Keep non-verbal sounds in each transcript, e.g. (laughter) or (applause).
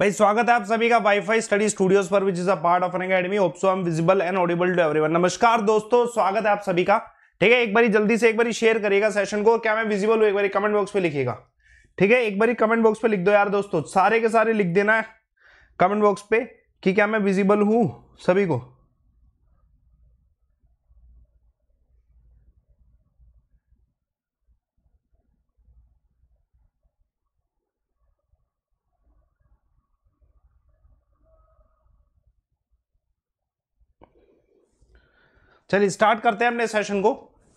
भाई स्वागत है आप सभी का वाईफाई स्टडी स्टूडियोज पर which is a part of Unacademy hope so I'm visible and audible to everyone नमस्कार दोस्तों स्वागत है आप सभी का ठीक है एक बार जल्दी से एक बार शेयर करिएगा सेशन को क्या मैं विजिबल हूँ एक बार कमेंट बॉक्स पे लिखिएगा ठीक है एक बार कमेंट बॉक्स पे लिख दो यार दोस्तों सारे के सारे लिख देना है कमेंट बॉक्स पे कि क्या मैं विजिबल हूँ सभी को चलिए स्टार्ट करते हैं अपने सेशन को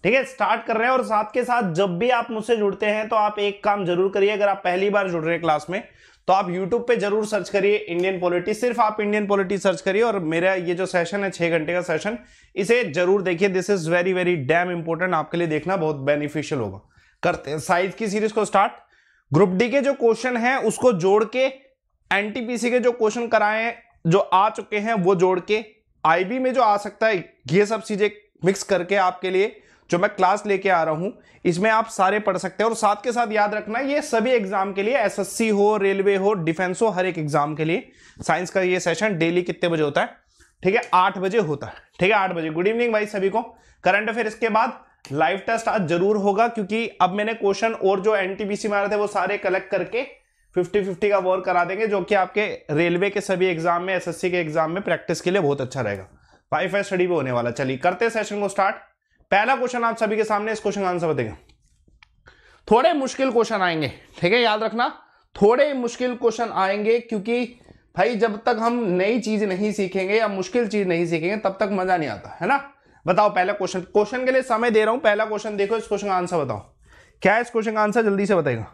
ठीक है स्टार्ट कर रहे हैं और साथ के साथ जब भी आप मुझसे जुड़ते हैं तो आप एक काम जरूर करिए अगर आप पहली बार जुड़ रहे हैं क्लास में तो आप YouTube पे जरूर सर्च करिए इंडियन पॉलिटी सिर्फ आप इंडियन पॉलिटी सर्च करिए और मेरा ये जो सेशन है छह घंटे का सेशन इसे जरूर देखिए this is very very damn important आपके लिए देखना बहुत बेनिफिशियल होगा करते हैं साइज की सीरीज को स्टार्ट ग्रुप डी के जो क्वेश्चन है उसको जोड़ के एनटीपीसी के जो क्वेश्चन कराए जो आ चुके हैं वो जोड़ के आईबी में जो आ सकता है ये सब चीजें मिक्स करके आपके लिए जो मैं क्लास लेके आ रहा हूं इसमें आप सारे पढ़ सकते हैं और साथ के साथ याद रखना ये सभी एग्जाम के लिए एसएससी हो रेलवे हो डिफेंस हो हर एक एग्जाम के लिए साइंस का ये सेशन डेली कितने बजे होता है ठीक है आठ बजे होता है ठीक है आठ बजे गुड इवनिंग भाई सभी को करंट अफेयर इसके बाद लाइव टेस्ट आज जरूर होगा क्योंकि अब मैंने क्वेश्चन और जो एनटीपीसी मारे थे वो सारे कलेक्ट करके फिफ्टी फिफ्टी का वॉर करा देंगे जो कि आपके रेलवे के सभी एग्जाम में एसएससी के एग्जाम में प्रैक्टिस के लिए बहुत अच्छा रहेगा वाई फाई स्टडी भी होने वाला चलिए करते सेशन को स्टार्ट पहला क्वेश्चन आप सभी के सामने इस क्वेश्चन का आंसर बताएगा थोड़े मुश्किल क्वेश्चन आएंगे ठीक है याद रखना थोड़े मुश्किल क्वेश्चन आएंगे क्योंकि भाई जब तक हम नई चीज नहीं सीखेंगे या मुश्किल चीज नहीं सीखेंगे तब तक मजा नहीं आता है ना बताओ पहला क्वेश्चन क्वेश्चन के लिए समय दे रहा हूं पहला क्वेश्चन देखो इस क्वेश्चन का आंसर बताओ क्या इस क्वेश्चन का आंसर जल्दी से बताएगा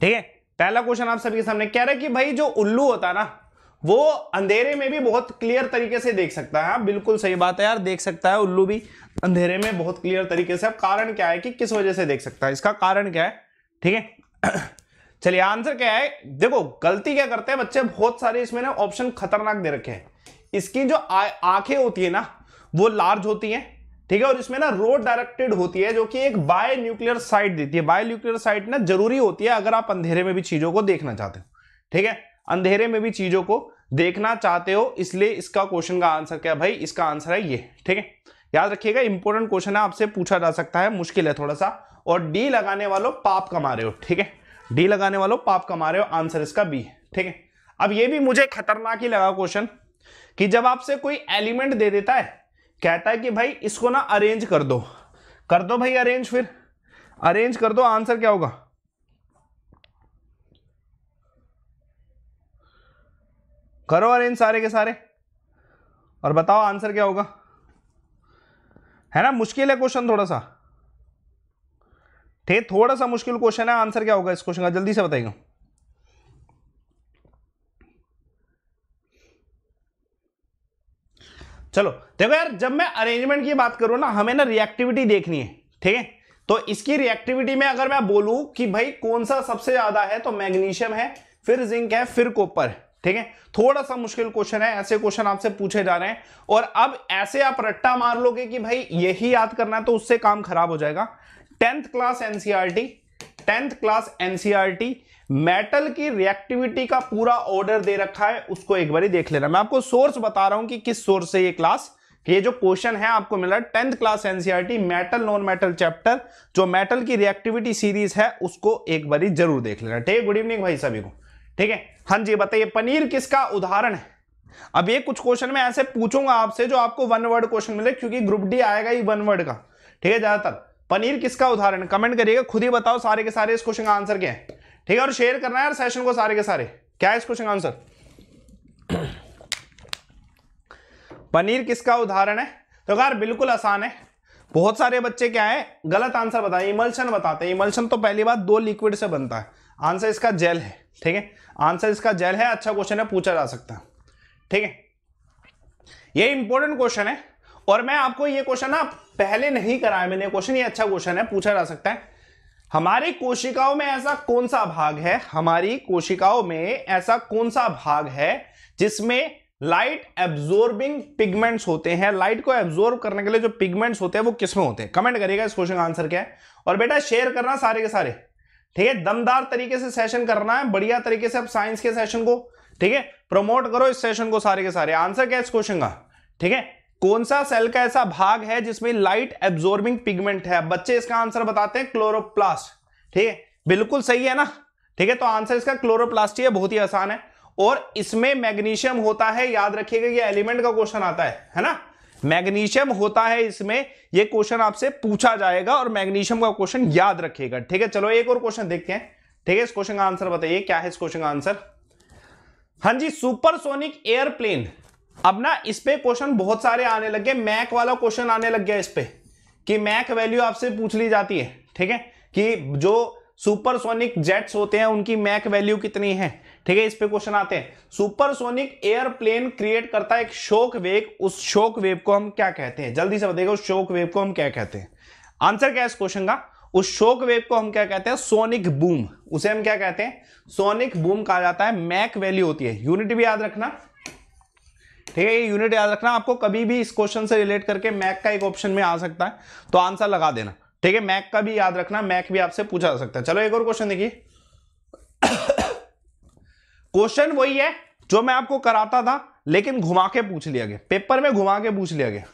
ठीक है पहला क्वेश्चन आप सभी के सामने कह रहे कि भाई जो उल्लू होता है ना वो अंधेरे में भी बहुत क्लियर तरीके से देख सकता है हाँ, बिल्कुल सही बात है यार देख सकता है उल्लू भी अंधेरे में बहुत क्लियर तरीके से अब कारण क्या है कि किस वजह से देख सकता है इसका कारण क्या है ठीक है (clears throat) चलिए आंसर क्या है देखो गलती क्या करते हैं बच्चे बहुत सारे इसमें ना ऑप्शन खतरनाक दे रखे हैं इसकी जो आंखें होती है ना वो लार्ज होती हैं ठीक है और इसमें ना रोड डायरेक्टेड होती है जो कि एक बाय न्यूक्लियर साइट देती है बाय न्यूक्लियर साइट ना जरूरी होती है अगर आप अंधेरे में भी चीजों को देखना चाहते हो ठीक है अंधेरे में भी चीजों को देखना चाहते हो इसलिए इसका क्वेश्चन का आंसर क्या भाई इसका आंसर है ये ठीक है याद रखिएगा इंपॉर्टेंट क्वेश्चन है आपसे पूछा जा सकता है मुश्किल है थोड़ा सा और डी लगाने वालों पाप कमा रहे हो ठीक है डी लगाने वालों पाप कमा रहे हो आंसर इसका बी ठीक है अब ये भी मुझे खतरनाक ही लगा क्वेश्चन कि जब आपसे कोई एलिमेंट दे देता है कहता है कि भाई इसको ना अरेंज कर दो कर दो भाई अरेंज फिर अरेंज कर दो आंसर क्या होगा करो अरेंज सारे के सारे और बताओ आंसर क्या होगा है ना मुश्किल है क्वेश्चन थोड़ा सा थे थोड़ा सा मुश्किल क्वेश्चन है आंसर क्या होगा इस क्वेश्चन का जल्दी से बताइएगा चलो देखो यार जब मैं अरेंजमेंट की बात करूं ना हमें ना रिएक्टिविटी देखनी है ठीक है तो इसकी रिएक्टिविटी में अगर मैं बोलूं कि भाई कौन सा सबसे ज़्यादा है तो मैग्नीशियम है फिर जिंक है फिर कॉपर है ठीक है थोड़ा सा मुश्किल क्वेश्चन है ऐसे क्वेश्चन आपसे पूछे जा रहे हैं और अब ऐसे आप रट्टा मार लोगे कि भाई यही याद करना है तो उससे काम खराब हो जाएगा tenth class NCERT tenth class NCERT metal की रिएक्टिविटी का पूरा ऑर्डर दे रखा है उसको एक बार देख लेना मैं आपको सोर्स बता रहा हूं कि किस सोर्स से ये क्लास ये जो क्वेश्चन है आपको मिला tenth class NCERT metal non metal chapter जो मेटल की रिएक्टिविटी सीरीज है उसको एक बार जरूर देख लेना ठीक है गुड इवनिंग भाई सभी को ठीक है हाँ जी बताइए पनीर किसका उदाहरण है अब ये कुछ क्वेश्चन में ऐसे पूछूंगा आपसे जो आपको वन वर्ड क्वेश्चन मिले क्योंकि ग्रुप डी आएगा ही वन वर्ड का ठीक है ज्यादातर पनीर किसका उदाहरण कमेंट करिएगा खुद ही बताओ सारे के सारे इस क्वेश्चन का आंसर क्या है ठीक है और शेयर करना है सेशन को सारे के सारे क्या है इस क्वेश्चन का आंसर पनीर किसका उदाहरण है तो यार बिल्कुल आसान है बहुत सारे बच्चे क्या है गलत आंसर बताए इमल्शन बताते हैं इमल्शन तो पहली बार दो लिक्विड से बनता है आंसर इसका जेल है ठीक है आंसर इसका जेल है अच्छा क्वेश्चन है पूछा जा सकता है ठीक है ये इंपॉर्टेंट क्वेश्चन है और मैं आपको ये क्वेश्चन ना पहले नहीं कराया मैंने क्वेश्चन ये अच्छा क्वेश्चन है पूछा जा सकता है हमारी कोशिकाओं में ऐसा कौन सा भाग है हमारी कोशिकाओं में ऐसा कौन सा भाग है जिसमें लाइट एब्जोर्बिंग पिगमेंट्स होते हैं लाइट को एब्जोर्ब करने के लिए जो पिगमेंट्स होते हैं वो किसमें होते हैं कमेंट करिएगा इस क्वेश्चन का आंसर क्या है और बेटा शेयर करना सारे के सारे ठीक है दमदार तरीके से सेशन करना है बढ़िया तरीके से आप साइंस के सेशन को ठीक है प्रमोट करो इस सेशन को सारे के सारे आंसर क्या है इस क्वेश्चन का ठीक है कौन सा सेल का ऐसा भाग है जिसमें लाइट एब्जॉर्बिंग पिगमेंट है बच्चे इसका आंसर बताते हैं क्लोरोप्लास्ट ठीक है बिल्कुल सही है ना ठीक है तो आंसर इसका क्लोरोप्लास्ट ही है बहुत ही आसान है और इसमें मैग्नीशियम होता है याद रखिएगा ये एलिमेंट का क्वेश्चन आता है है ना मैग्नीशियम होता है इसमें ये क्वेश्चन आपसे पूछा जाएगा और मैग्नीशियम का क्वेश्चन याद रखिएगा ठीक है चलो एक और क्वेश्चन देखते हैं ठीक है इस क्वेश्चन का आंसर बताइए क्या है इस क्वेश्चन का आंसर हां जी सुपरसोनिक एयरप्लेन अब ना इस पे क्वेश्चन बहुत सारे आने लग गए मैक वाला क्वेश्चन आने लग गया इस पे कि मैक वैल्यू आपसे पूछ ली जाती है ठीक है कि जो सुपरसोनिक जेट्स होते हैं उनकी मैक वैल्यू कितनी है ठीक है इस पे क्वेश्चन आते हैं सुपरसोनिक एयरप्लेन क्रिएट करता है एक शोक वेग उस शोक वेव को हम क्या कहते हैं जल्दी से बताइएगा उस शोक वेव को हम क्या कहते हैं आंसर क्या है इस क्वेश्चन का उस शोक वेव को हम क्या कहते हैं सोनिक बूम उसे हम क्या कहते हैं सोनिक बूम कहा जाता है मैक वैल्यू होती है यूनिट भी याद रखना ठीक है ये यूनिट याद रखना आपको कभी भी इस क्वेश्चन से रिलेट करके मैक का एक ऑप्शन में आ सकता है तो आंसर लगा देना ठीक है मैक का भी याद रखना मैक भी आपसे पूछा जा सकता है चलो एक और क्वेश्चन देखिए क्वेश्चन (coughs) वही है जो मैं आपको कराता था लेकिन घुमा के पूछ लिया गया पेपर में घुमा के पूछ लिया गया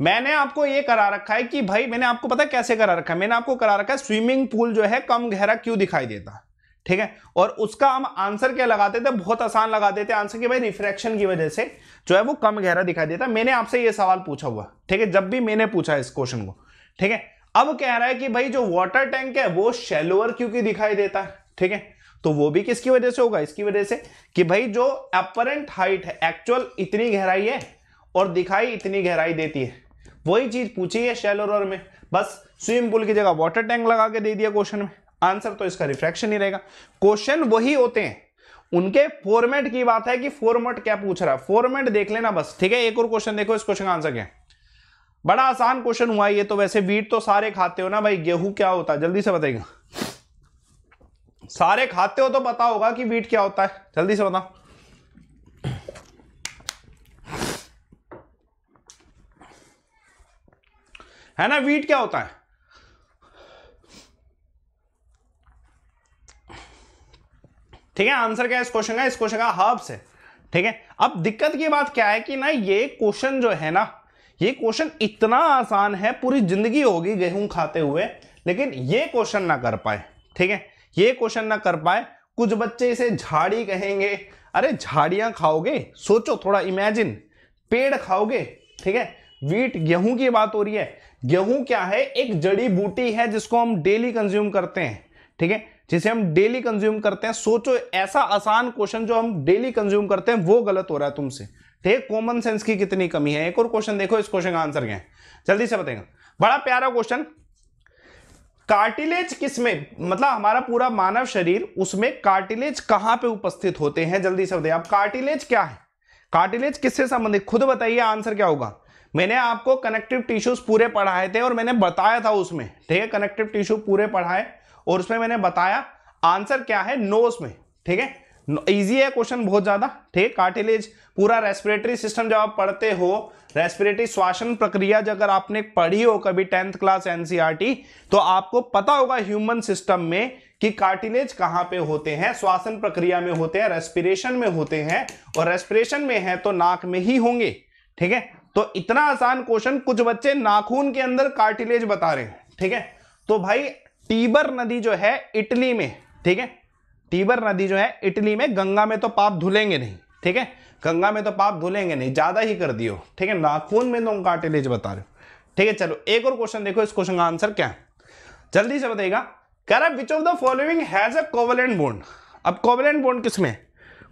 मैंने आपको ये करा रखा है कि भाई मैंने आपको पता कैसे करा रखा है मैंने आपको करा रखा है स्विमिंग पूल जो है कम गहरा क्यों दिखाई देता है ठीक है और उसका हम आंसर क्या लगाते थे बहुत आसान लगाते थे आंसर कि भाई रिफ्रैक्शन की वजह से जो है वो कम गहरा दिखाई देता मैंने आपसे ये सवाल पूछा हुआ ठीक है जब भी मैंने पूछा इस क्वेश्चन को ठीक है अब कह रहा है कि भाई जो वाटर टैंक है वो शेलोअर क्योंकि दिखाई देता है ठीक है तो वो भी किसकी वजह से होगा इसकी वजह से कि भाई जो अपरेंट हाइट है एक्चुअल इतनी गहराई है और दिखाई इतनी गहराई देती है वही चीज पूछी है शेलोर में बस स्विमिंग पूल की जगह वाटर टैंक लगा के दे दिया क्वेश्चन में आंसर तो इसका रिफ्रैक्शन ही रहेगा क्वेश्चन वही होते हैं उनके फॉर्मेट की बात है कि फॉर्मेट क्या पूछ रहा है फॉर्मेट देख लेना बस ठीक है एक और क्वेश्चन देखो इस क्वेश्चन का आंसर क्या बड़ा आसान क्वेश्चन हुआ ये तो वैसे वीट तो सारे खाते हो ना भाई गेहूं क्या होता है जल्दी से बताइएगा सारे खाते हो तो पता होगा कि वीट क्या होता है जल्दी से बताओ है ना वीट क्या होता है ठीक है आंसर क्या है इस क्वेश्चन का इस क्वेश्चन का हर्ब्स है ठीक है अब दिक्कत की बात क्या है कि ना ये क्वेश्चन जो है ना ये क्वेश्चन इतना आसान है पूरी जिंदगी होगी गेहूं खाते हुए लेकिन ये क्वेश्चन ना कर पाए ठीक है ये क्वेश्चन ना कर पाए कुछ बच्चे इसे झाड़ी कहेंगे अरे झाड़ियां खाओगे सोचो थोड़ा इमेजिन पेड़ खाओगे ठीक है वीट गेहूं की बात हो रही है गेहूं क्या है एक जड़ी बूटी है जिसको हम डेली कंज्यूम करते हैं ठीक है जिसे हम डेली कंज्यूम करते हैं सोचो ऐसा आसान क्वेश्चन जो हम डेली कंज्यूम करते हैं वो गलत हो रहा है तुमसे ठीक कॉमन सेंस की कितनी कमी है एक और क्वेश्चन देखो इस क्वेश्चन का आंसर क्या है जल्दी से बताएगा बड़ा प्यारा क्वेश्चन कार्टिलेज किसमें मतलब हमारा पूरा मानव शरीर उसमें कार्टिलेज कहां पे उपस्थित होते हैं जल्दी से बताइए आप कार्टिलेज क्या है कार्टिलेज किससे संबंधित खुद बताइए आंसर क्या होगा मैंने आपको कनेक्टिव टिश्यूज पूरे पढ़ाए थे और मैंने बताया था उसमें ठीक है कनेक्टिव टिश्यू पूरे पढ़ाए और उसमें मैंने बताया आंसर क्या है नोज में ठीक है इजी है क्वेश्चन बहुत ज्यादा ठीक है कार्टिलेज पूरा रेस्पिरेटरी सिस्टम जब आप पढ़ते हो रेस्पिरेटरी श्वासन प्रक्रिया जब आपने पढ़ी हो कभी टेंथ क्लास एनसीईआरटी तो आपको पता होगा ह्यूमन सिस्टम में कि कार्टिलेज कहाँ पे होते हैं श्वासन प्रक्रिया में होते हैं रेस्पिरेशन में होते हैं और रेस्पिरेशन में है तो नाक में ही होंगे ठीक है तो इतना आसान क्वेश्चन कुछ बच्चे नाखून के अंदर कार्टिलेज बता रहे हैं ठीक है तो भाई टीबर नदी जो है इटली में ठीक है टीबर नदी जो है इटली में गंगा में तो पाप धुलेंगे नहीं ठीक है गंगा में तो पाप धुलेंगे नहीं ज्यादा ही कर दियो ठीक है नाखून में तो काटे कार्टिलेज बता रहे हो ठीक है चलो एक और क्वेश्चन देखो इस क्वेश्चन का आंसर क्या है जल्दी से बताइएगा कह रहा which of the following has a covalent bond अब कोवलेंट बोन्ड किसमें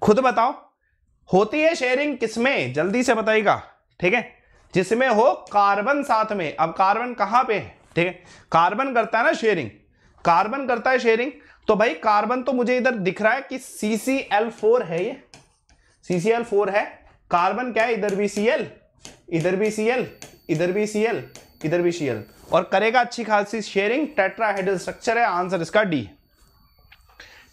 खुद बताओ होती है शेयरिंग किसमें जल्दी से बताइएगा ठीक है जिसमें हो कार्बन साथ में अब कार्बन कहां पे है ठीक है कार्बन करता है ना शेयरिंग कार्बन करता है शेयरिंग तो भाई कार्बन तो मुझे इधर दिख रहा है कि सी सी एल फोर है ये सी सी एल फोर है कार्बन क्या है इधर भी सी एल इधर भी सी एल इधर भी सी एल इधर भी सी एल और करेगा अच्छी खासी शेयरिंग टेट्राहेड्रल स्ट्रक्चर है आंसर इसका डी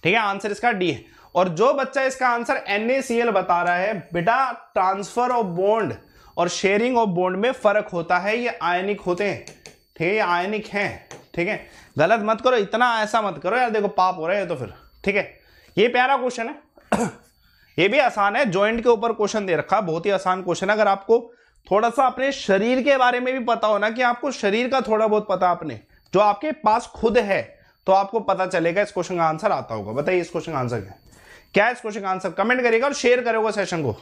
ठीक है आंसर इसका डी है और जो बच्चा इसका आंसर एन बता रहा है बेटा ट्रांसफर ऑफ बॉन्ड और शेयरिंग ऑफ बॉन्ड में फर्क होता है ये आयनिक होते हैं ठीक है आयनिक है ठीक है गलत मत करो इतना ऐसा मत करो यार देखो पाप हो रहा है तो फिर ठीक है ये प्यारा क्वेश्चन है (coughs) ये भी आसान है ज्वाइंट के ऊपर क्वेश्चन दे रखा बहुत ही आसान क्वेश्चन है अगर आपको थोड़ा सा अपने शरीर के बारे में भी पता हो ना कि आपको शरीर का थोड़ा बहुत पता आपने जो आपके पास खुद है तो आपको पता चलेगा इस क्वेश्चन का आंसर आता होगा बताइए इस क्वेश्चन का आंसर क्या क्या इस क्वेश्चन का आंसर कमेंट करेगा और शेयर करेगा सेशन को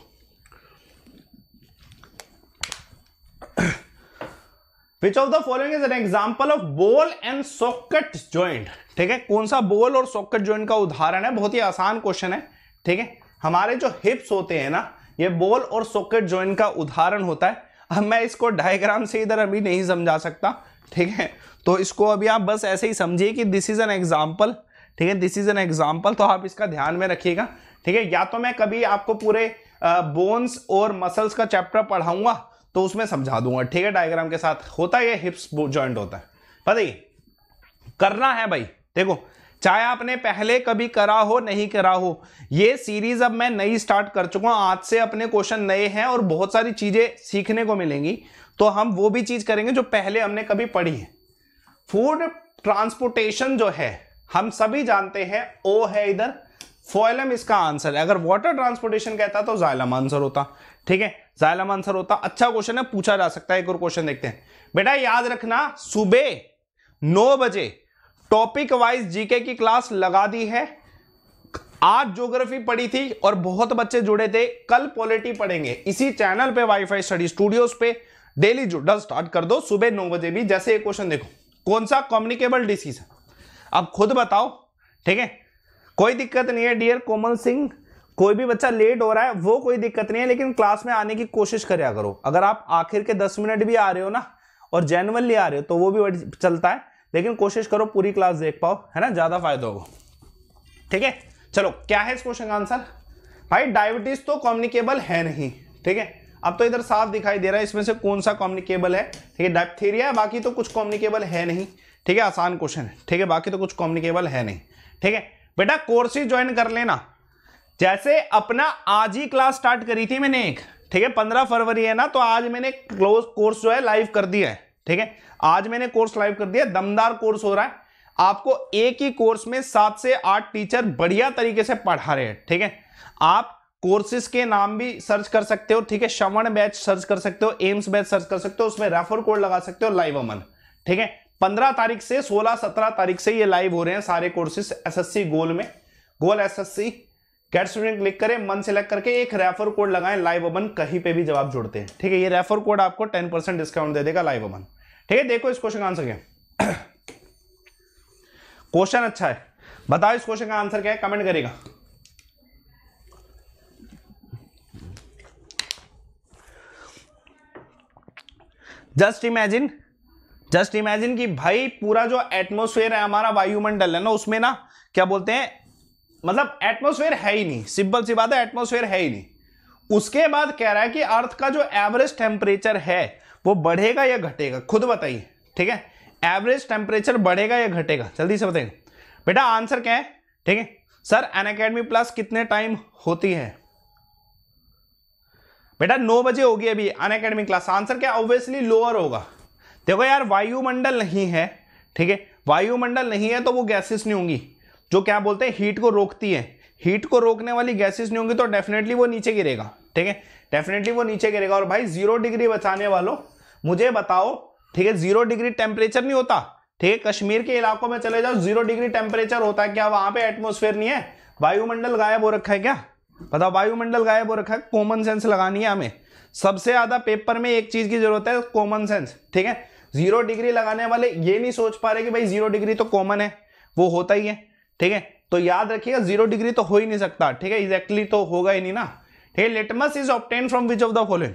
which of the following is an example of ball and socket joint ठीक है कौन सा बोल और सॉकेट ज्वाइंट का उदाहरण है बहुत ही आसान क्वेश्चन है ठीक है हमारे जो हिप्स होते हैं ना ये बोल और सॉकेट ज्वाइंट का उदाहरण होता है अब मैं इसको डायग्राम से इधर अभी नहीं समझा सकता ठीक है तो इसको अभी आप बस ऐसे ही समझिए कि दिस इज एन एग्जाम्पल ठीक है दिस इज एन एग्जाम्पल तो आप इसका ध्यान में रखिएगा ठीक है या तो मैं कभी आपको पूरे बोन्स और मसल्स का चैप्टर पढ़ाऊंगा तो उसमें समझा दूंगा ठीक है डायग्राम के साथ होता है हिप्स ज्वाइंट होता है पता ही करना है भाई देखो चाहे आपने पहले कभी करा हो नहीं करा हो ये सीरीज अब मैं नई स्टार्ट कर चुका हूं आज से अपने क्वेश्चन नए हैं और बहुत सारी चीजें सीखने को मिलेंगी तो हम वो भी चीज करेंगे जो पहले हमने कभी पढ़ी है फूड ट्रांसपोर्टेशन जो है हम सभी जानते हैं ओ है इधर फोयलम इसका आंसर है अगर वाटर ट्रांसपोर्टेशन कहता तो जायलम आंसर होता ठीक है जायलम आंसर होता अच्छा क्वेश्चन है पूछा जा सकता है एक और क्वेश्चन देखते हैं बेटा याद रखना सुबह नौ बजे टॉपिक वाइज जीके की क्लास लगा दी है आज ज्योग्राफी पढ़ी थी और बहुत बच्चे जुड़े थे कल पॉलिटी पढ़ेंगे इसी चैनल पे वाईफाई स्टडी स्टूडियोज पे डेली जुड़ा स्टार्ट कर दो सुबह नौ बजे भी जैसे एक क्वेश्चन देखो कौन सा कम्युनिकेबल डिसीज है अब खुद बताओ ठीक है कोई दिक्कत नहीं है डियर कोमल सिंह कोई भी बच्चा लेट हो रहा है वो कोई दिक्कत नहीं है लेकिन क्लास में आने की कोशिश कर करो अगर आप आखिर के दस मिनट भी आ रहे हो ना और जेनवनली आ रहे हो तो वो भी चलता है लेकिन कोशिश करो पूरी क्लास देख पाओ है ना ज़्यादा फायदा होगा ठीक है चलो क्या है इस क्वेश्चन का आंसर भाई डायबिटीज तो कॉम्युनिकेबल है नहीं ठीक है अब तो इधर साफ दिखाई दे रहा है इसमें से कौन सा कॉम्युनिकेबल है ठीक है डायप्थीरिया है बाकी तो कुछ कॉम्युनिकेबल है नहीं ठीक है आसान क्वेश्चन है ठीक है बाकी तो कुछ कॉम्युनिकेबल है नहीं ठीक है बेटा कोर्सेज ज्वाइन कर लेना जैसे अपना आज ही क्लास स्टार्ट करी थी मैंने एक ठीक है पंद्रह फरवरी है ना तो आज मैंने क्लोज कोर्स जो है लाइव कर दिया है ठीक है आज मैंने कोर्स लाइव कर दिया दमदार कोर्स हो रहा है आपको एक ही कोर्स में सात से आठ टीचर बढ़िया तरीके से पढ़ा रहे हैं ठीक है आप कोर्सेज के नाम भी सर्च कर सकते हो ठीक है श्रवण बैच सर्च कर सकते हो एम्स बैच सर्च कर सकते हो उसमें रेफर कोड लगा सकते हो लाइव अमन ठीक है पंद्रह तारीख से सोलह सत्रह तारीख से ये लाइव हो रहे हैं सारे कोर्सेस एस गोल में goal as CAT student click करें मन सेलेक्ट करके एक रेफर कोड लगाएं लाइव ओबन कहीं पे भी जवाब जोड़ते हैं ठीक है ये रेफर कोड आपको टेन परसेंट डिस्काउंट दे देगा लाइव ओबन ठीक है देखो इस क्वेश्चन का आंसर क्या क्वेश्चन (coughs) अच्छा है बताओ इस क्वेश्चन का आंसर क्या है कमेंट करेगा जस्ट इमेजिन जस्ट इमेजिन कि भाई पूरा जो एटमोस्फेयर है हमारा वायुमंडल है ना उसमें ना क्या बोलते हैं मतलब एटमोसफेयर है ही नहीं सिंपल सी बात है एटमोसफेयर है ही नहीं उसके बाद कह रहा है कि अर्थ का जो एवरेज टेम्परेचर है वो बढ़ेगा या घटेगा खुद बताइए ठीक है एवरेज टेम्परेचर बढ़ेगा या घटेगा जल्दी से बताइए बेटा आंसर क्या है ठीक है सर एन अकेडमी प्लस कितने टाइम होती है बेटा नौ बजे होगी अभी अन अकेडमी क्लास आंसर क्या ऑब्वियसली लोअर होगा देखो यार वायुमंडल नहीं है ठीक है वायुमंडल नहीं है तो वो गैसेस नहीं होंगी जो क्या बोलते हैं हीट को रोकती है हीट को रोकने वाली गैसेस नहीं होंगी तो डेफिनेटली वो नीचे गिरेगा ठीक है डेफिनेटली वो नीचे गिरेगा और भाई जीरो डिग्री बचाने वालों मुझे बताओ ठीक है जीरो डिग्री टेम्परेचर नहीं होता ठीक है कश्मीर के इलाकों में चले जाओ जीरो डिग्री टेम्परेचर होता है क्या वहां पे एटमोसफेयर नहीं है वायुमंडल गायब हो रखा है क्या बताओ वायुमंडल गायब हो रखा है कॉमन सेंस लगानी है हमें सबसे ज्यादा पेपर में एक चीज की जरूरत है कॉमन सेंस ठीक है जीरो डिग्री लगाने वाले ये नहीं सोच पा रहे कि भाई जीरो डिग्री तो कॉमन है वो होता ही है ठीक है तो याद रखिएगा जीरो डिग्री तो हो ही नहीं सकता ठीक है एग्जैक्टली तो होगा ही नहीं ना ठीक है litmus is obtain from which of the following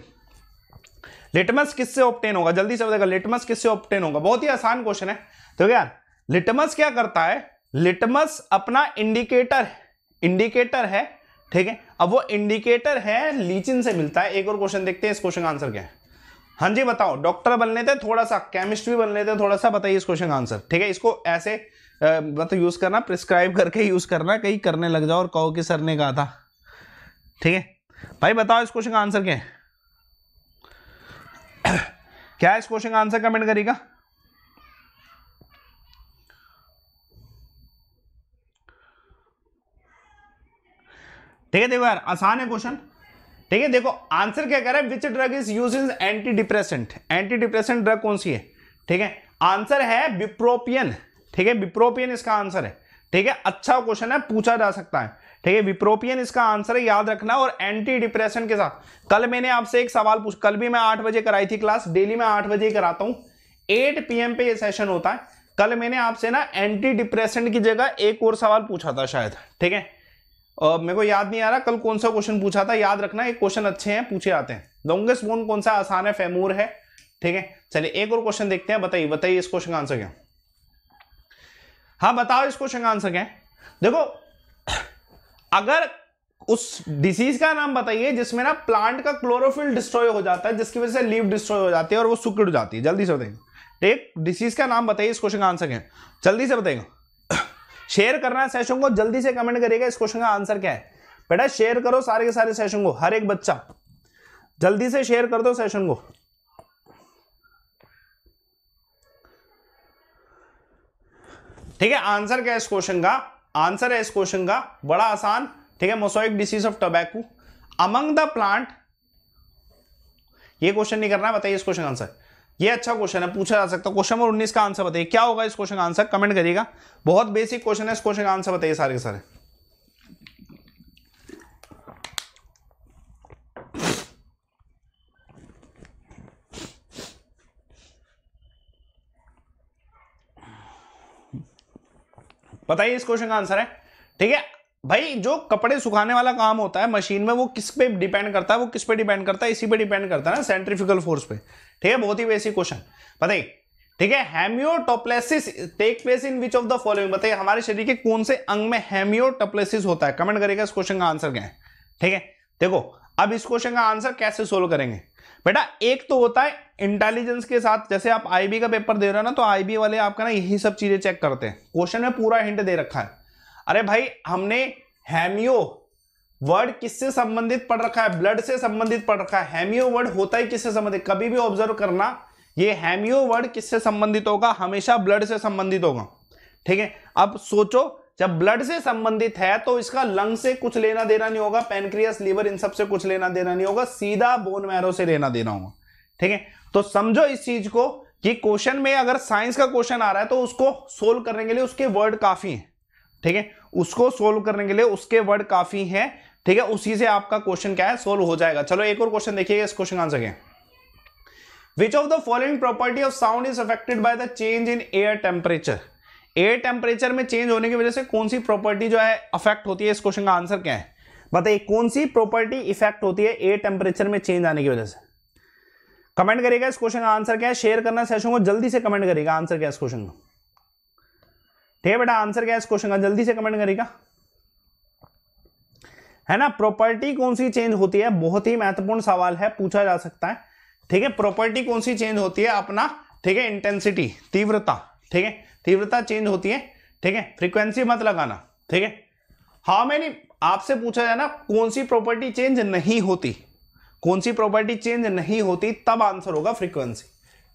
litmus किससे ऑप्टेन होगा जल्दी से बताएगा लिटमस किससे ऑप्टेन होगा बहुत ही आसान क्वेश्चन है तो यार लिटमस क्या करता है लिटमस अपना इंडिकेटर इंडिकेटर है ठीक है अब वो इंडिकेटर है लीचिन से मिलता है एक और क्वेश्चन देखते हैं इस क्वेश्चन का आंसर क्या है हाँ जी बताओ डॉक्टर बन लेते थोड़ा सा केमिस्ट्री बन लेते थोड़ा सा बताइए इस क्वेश्चन का आंसर ठीक है इसको ऐसे मतलब यूज़ करना प्रिस्क्राइब करके यूज़ करना कहीं करने लग जाओ और कहो कि सर ने कहा था ठीक है भाई बताओ इस क्वेश्चन का आंसर क्या है (coughs) क्या इस क्वेश्चन का आंसर कमेंट करेगा ठीक है देखो यार आसान है क्वेश्चन ठीक है देखो आंसर क्या कह रहा है which drug is use in anti depressant anti depressant drug कौन सी है ठीक है आंसर है विप्रोपियन ठीक है विप्रोपियन इसका आंसर है ठीक है अच्छा क्वेश्चन है पूछा जा सकता है ठीक है विप्रोपियन इसका आंसर है याद रखना और एंटी डिप्रेशन के साथ कल मैंने आपसे एक सवाल पूछ कल भी मैं आठ बजे कराई थी क्लास डेली मैं आठ बजे कराता हूँ एट पी पे ये सेशन होता है कल मैंने आपसे ना एंटी डिप्रेशन की जगह एक और सवाल पूछा था शायद ठीक है मेरे को याद नहीं आ रहा कल कौन सा क्वेश्चन पूछा था याद रखना एक क्वेश्चन अच्छे हैं पूछे आते हैं लॉन्गेस्ट बोन कौन सा आसान है फेमूर है ठीक है चलिए एक और क्वेश्चन देखते हैं बताइए बताइए इस क्वेश्चन का आंसर क्या हाँ बताओ इस क्वेश्चन का आंसर क्या है देखो अगर उस डिसीज का नाम बताइए जिसमें ना प्लांट का क्लोरोफिल डिस्ट्रॉय हो जाता है जिसकी वजह से लीव डिस्ट्रॉय हो जाती है और वो सुकड़ जाती है जल्दी से बताइए एक डिसीज का नाम बताइए इस क्वेश्चन का आंसर क्या है जल्दी से बताइएगा शेयर करना है सेशन को जल्दी से कमेंट करिएगा इस क्वेश्चन का आंसर क्या है बेटा शेयर करो सारे के सारे सेशन को हर एक बच्चा जल्दी से शेयर कर दो सेशन को ठीक है आंसर क्या है इस क्वेश्चन का आंसर है इस क्वेश्चन का बड़ा आसान ठीक है mosaic disease of tobacco among the plant ये क्वेश्चन नहीं करना है बताइए इस क्वेश्चन का आंसर ये अच्छा क्वेश्चन है पूछा जा सकता है क्वेश्चन नंबर उन्नीस का आंसर बताइए क्या होगा इस क्वेश्चन का आंसर कमेंट करिएगा बहुत बेसिक क्वेश्चन है इस क्वेश्चन का आंसर बताइए सारे के सारे बताइए इस क्वेश्चन का आंसर है ठीक है भाई जो कपड़े सुखाने वाला काम होता है मशीन में वो किस पे डिपेंड करता है वो किस पे डिपेंड करता है इसी पे डिपेंड करता है ना सेंट्रिफिकल फोर्स पे ठीक है बहुत ही बेसिक क्वेश्चन बताइए ठीक है haematopoiesis take place in which of the following बताइए हमारे शरीर के कौन से अंग में हेमियोटोप्लेसिस होता है कमेंट करेगा इस क्वेश्चन का आंसर क्या है ठीक है देखो अब इस क्वेश्चन का आंसर कैसे सोल्व करेंगे बेटा एक तो होता है इंटेलिजेंस के साथ जैसे आप आईबी का पेपर दे रहे हो ना तो आईबी वाले आपका ना यही सब चीजें चेक करते हैं क्वेश्चन में पूरा हिंट दे रखा है अरे भाई हमने हेमियो वर्ड किससे संबंधित पढ़ रखा है ब्लड से संबंधित पढ़ रखा है हेमियो वर्ड होता ही किससे संबंधित कभी भी ऑब्जर्व करना ये हेमियो वर्ड किससे संबंधित होगा हमेशा ब्लड से संबंधित होगा ठीक है अब सोचो जब ब्लड से संबंधित है तो इसका लंग से कुछ लेना देना नहीं होगा पेनक्रियस लीवर इन सब से कुछ लेना देना नहीं होगा सीधा बोन मैरो से लेना देना होगा ठीक है तो समझो इस चीज को कि क्वेश्चन में अगर साइंस का क्वेश्चन आ रहा है तो उसको सोल्व करने के लिए उसके वर्ड काफी है ठीक है उसको सोल्व करने के लिए उसके वर्ड काफी है ठीक है उसी से आपका क्वेश्चन क्या है सोल्व हो जाएगा चलो एक और क्वेश्चन देखिएगा इस क्वेश्चन आंसर के which of the following property of sound is affected by the change in air temperature air temperature में चेंज होने की वजह से कौन सी प्रॉपर्टी जो है अफेक्ट होती है इस क्वेश्चन का आंसर क्या है बताइए कौन सी प्रॉपर्टी इफेक्ट होती है एयर टेम्परेचर में चेंज आने की वजह से कमेंट करेगा इस क्वेश्चन का आंसर क्या है शेयर करना सेशन को जल्दी से कमेंट करेगा आंसर क्या इस क्वेश्चन का ठीक है बेटा आंसर क्या है इस क्वेश्चन का जल्दी से कमेंट करेगा है ना प्रॉपर्टी कौन सी चेंज होती है बहुत ही महत्वपूर्ण सवाल है पूछा जा सकता है ठीक है प्रॉपर्टी कौन सी चेंज होती है अपना ठीक है इंटेंसिटी तीव्रता ठीक है तीव्रता चेंज होती है ठीक है फ्रीक्वेंसी मत लगाना ठीक है हाउ मेनी आपसे पूछा जाए ना कौन सी प्रॉपर्टी चेंज नहीं होती कौन सी प्रॉपर्टी चेंज नहीं होती तब आंसर होगा फ्रीक्वेंसी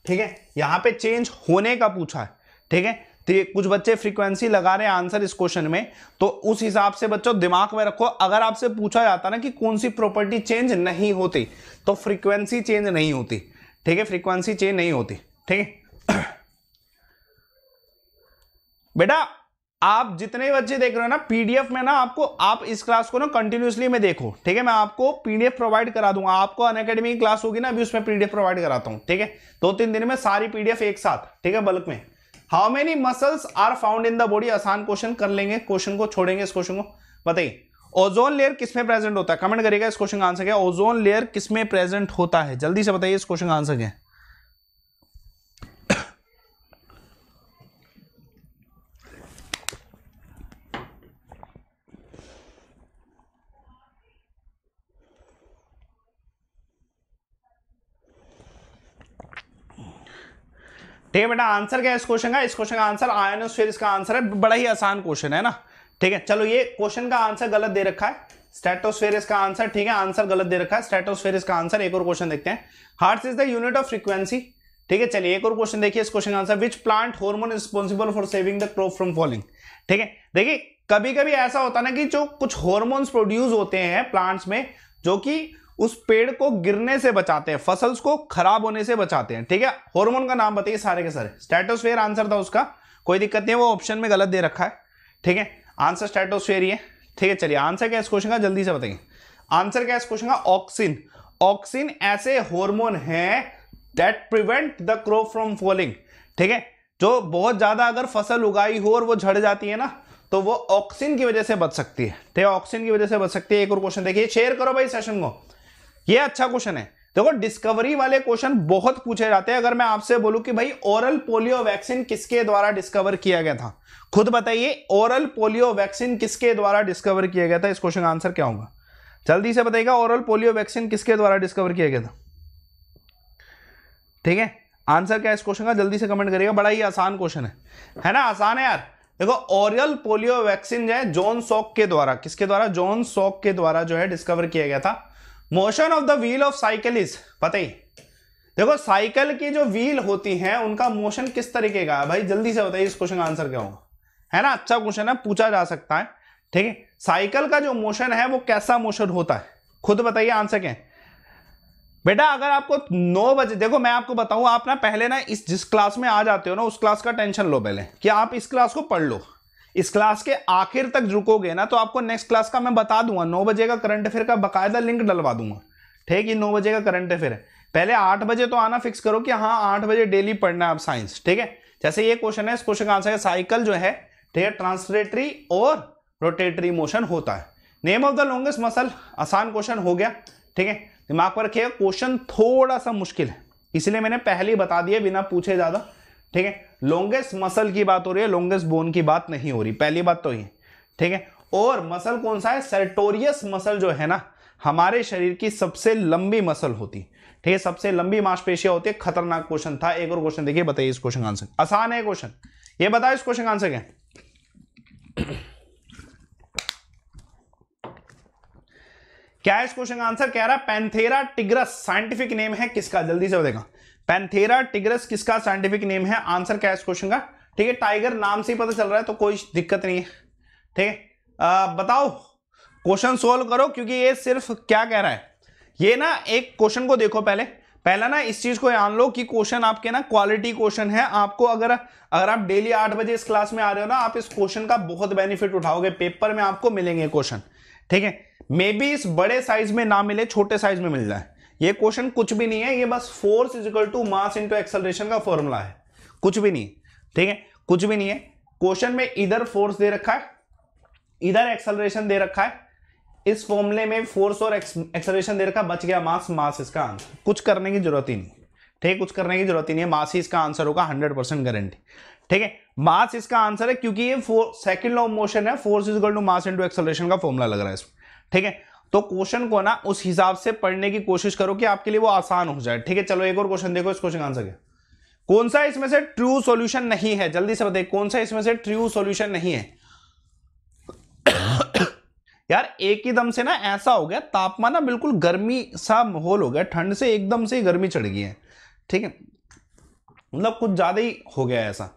ठीक है यहां पे चेंज होने का पूछा है ठीक है तो कुछ बच्चे फ्रीक्वेंसी लगा रहे हैं आंसर इस क्वेश्चन में तो उस हिसाब से बच्चों दिमाग में रखो अगर आपसे पूछा जाता ना कि कौन सी प्रॉपर्टी चेंज नहीं होती तो फ्रीक्वेंसी चेंज नहीं होती ठीक है फ्रीक्वेंसी चेंज नहीं होती ठीक है बेटा आप जितने बच्चे देख रहे हो ना पीडीएफ में ना आपको आप इस क्लास को ना कंटिन्यूसली में देखो ठीक है मैं आपको पीडीएफ प्रोवाइड करा दूंगा आपको की क्लास होगी ना अभी उसमें पीडीएफ प्रोवाइड कराता हूं ठीक है दो तीन दिन में सारी पीडीएफ एक साथ ठीक है बल्क में how many muscles are found in the body आसान क्वेश्चन कर लेंगे क्वेश्चन को छोड़ेंगे इस क्वेश्चन को बताइए ओजोन लेयर किसमें प्रेजेंट होता है कमेंट करेगा इस क्वेश्चन का आंसर क्या ओजोन लेयर किसमें प्रेजेंट होता है जल्दी से बताइए इस क्वेश्चन का आंसर क्या है ठीक है बेटा आंसर क्या है इस क्वेश्चन का इस क्वेश्चन का आंसर आयनोस्फेयर इसका आंसर है बड़ा ही आसान क्वेश्चन है ना ठीक है चलो ये क्वेश्चन का आंसर गलत दे रखा है स्टेटोस्फेयर इसका आंसर ठीक है आंसर गलत दे रखा है स्टेटोस्फेयर इसका आंसर एक और क्वेश्चन देखते हैं hertz is the unit of frequency ठीक है चलिए एक और क्वेश्चन देखिए इस क्वेश्चन का answer which plant hormone responsible for saving the crop from falling ठीक है देखिए कभी कभी ऐसा होता ना कि जो कुछ हॉर्मोन्स प्रोड्यूस होते हैं प्लांट्स में जो कि उस पेड़ को गिरने से बचाते हैं फसल्स को खराब होने से बचाते हैं ठीक है हार्मोन का नाम बताइए सारे के सारे स्टेटोस्फेयर आंसर था उसका कोई दिक्कत नहीं है वो ऑप्शन में गलत दे रखा है ठीक है आंसर स्टेटोस्फेयर ही है ठीक है चलिए आंसर क्या इस क्वेश्चन का जल्दी से बताइए आंसर क्या इस क्वेश्चन का ऑक्सिन ऑक्सिन ऐसे हॉर्मोन है that prevent the crop from falling ठीक है जो बहुत ज्यादा अगर फसल उगाई हो और वो झड़ जाती है ना तो वो ऑक्सीन की वजह से बच सकती है ठीक है ऑक्सीन की वजह से बच सकती है एक और क्वेश्चन देखिए शेयर करो भाई सेशन को ये अच्छा क्वेश्चन है देखो डिस्कवरी वाले क्वेश्चन बहुत पूछे जाते हैं अगर मैं आपसे बोलू कि भाई ओरल पोलियो वैक्सीन किसके द्वारा डिस्कवर किया गया था खुद बताइए ओरल पोलियो वैक्सीन किसके द्वारा डिस्कवर किया गया था इस क्वेश्चन का आंसर क्या होगा जल्दी से बताइएगा ओरल पोलियो वैक्सीन किसके द्वारा डिस्कवर किया गया था ठीक है आंसर क्या है इस क्वेश्चन का जल्दी से कमेंट करिएगा बड़ा ही आसान क्वेश्चन है है ना आसान है यार देखो ओरियल पोलियो वैक्सीन जो है जॉन सॉक के द्वारा किसके द्वारा जॉन सॉक के द्वारा जो है डिस्कवर किया गया था motion of the wheel of cycle is पता ही देखो साइकिल की जो व्हील होती है उनका मोशन किस तरीके का है भाई जल्दी से बताइए इस क्वेश्चन का आंसर क्या होगा है ना अच्छा क्वेश्चन है पूछा जा सकता है ठीक है साइकिल का जो मोशन है वो कैसा मोशन होता है खुद बताइए आंसर क्या बेटा अगर आपको नौ बजे देखो मैं आपको बताऊं आप ना पहले ना इस जिस क्लास में आ जाते हो ना उस क्लास का टेंशन लो पहले कि आप इस क्लास को पढ़ लो इस क्लास के आखिर तक रुकोगे ना तो आपको नेक्स्ट क्लास का मैं बता दूंगा नौ बजे का करंट अफेयर का बकायदा लिंक डलवा दूंगा ठीक है नौ बजे का करंट अफेयर है पहले आठ बजे तो आना फिक्स करो कि हाँ आठ बजे डेली पढ़ना है आप साइंस ठीक है जैसे ये क्वेश्चन है इस क्वेश्चन का आंसर है साइकिल जो है ठीक है ट्रांसलेटरी और रोटेटरी मोशन होता है name of the longest muscle आसान क्वेश्चन हो गया ठीक है दिमाग पर रखिएगा क्वेश्चन थोड़ा सा मुश्किल है इसलिए मैंने पहले ही बता दिया बिना पूछे ज़्यादा ठीक है लॉन्गेस्ट मसल की बात हो रही है लॉन्गेस्ट बोन की बात नहीं हो रही पहली बात तो ये ठीक है और मसल कौन सा है सर्टोरियस मसल जो है ना हमारे शरीर की सबसे लंबी मसल होती ठीक है सबसे लंबी मांसपेशियां होती है खतरनाक क्वेश्चन था एक और क्वेश्चन देखिए बताइए इस क्वेश्चन का आंसर आसान है क्वेश्चन ये बताओ इस क्वेश्चन का आंसर क्या क्या है इस क्वेश्चन का आंसर कह रहा है पेंथेरा टिग्रस साइंटिफिक नेम है किसका जल्दी से बताएगा पैंथेरा टिग्रस किसका साइंटिफिक नेम है आंसर क्या है इस क्वेश्चन का ठीक है टाइगर नाम से ही पता चल रहा है तो कोई दिक्कत नहीं है ठीक है बताओ क्वेश्चन सोल्व करो क्योंकि ये सिर्फ क्या कह रहा है ये ना एक क्वेश्चन को देखो पहले पहला ना इस चीज को जान लो कि क्वेश्चन आपके ना क्वालिटी क्वेश्चन है आपको अगर अगर आप डेली आठ बजे इस क्लास में आ रहे हो ना आप इस क्वेश्चन का बहुत बेनिफिट उठाओगे पेपर में आपको मिलेंगे क्वेश्चन ठीक है मे बी इस बड़े साइज में ना मिले छोटे साइज में मिल जाए ये क्वेश्चन कुछ भी नहीं है ये बस force is equal to mass into acceleration का फॉर्मूला है कुछ भी नहीं ठीक है कुछ भी नहीं है क्वेश्चन में इधर फोर्स दे रखा है इधर एक्सलरेशन दे रखा है इस फॉर्मूले में फोर्स और एक्सलरेशन दे रखा बच गया मास मास इसका आंसर कुछ करने की जरूरत ही नहीं ठीक कुछ करने की जरूरत ही नहीं है मास ही इसका आंसर होगा हंड्रेड परसेंट गारंटी ठीक है मास इसका आंसर है क्योंकि ये सेकंड लॉ मोशन है force is equal to mass into acceleration का फॉर्मूला लग रहा है इसमें ठीक है तो क्वेश्चन को ना उस हिसाब से पढ़ने की कोशिश करो कि आपके लिए वो आसान हो जाए ठीक है चलो एक और क्वेश्चन देखो इस क्वेश्चन का आंसर क्या कौन सा इसमें से ट्रू सॉल्यूशन नहीं है जल्दी से बताइए कौन सा इसमें से ट्रू सॉल्यूशन नहीं है (coughs) यार एक ही दम से ना ऐसा हो गया तापमान ना बिल्कुल गर्मी सा माहौल हो गया ठंड से एकदम से गर्मी चढ़ गई है ठीक है मतलब कुछ ज्यादा ही हो गया ऐसा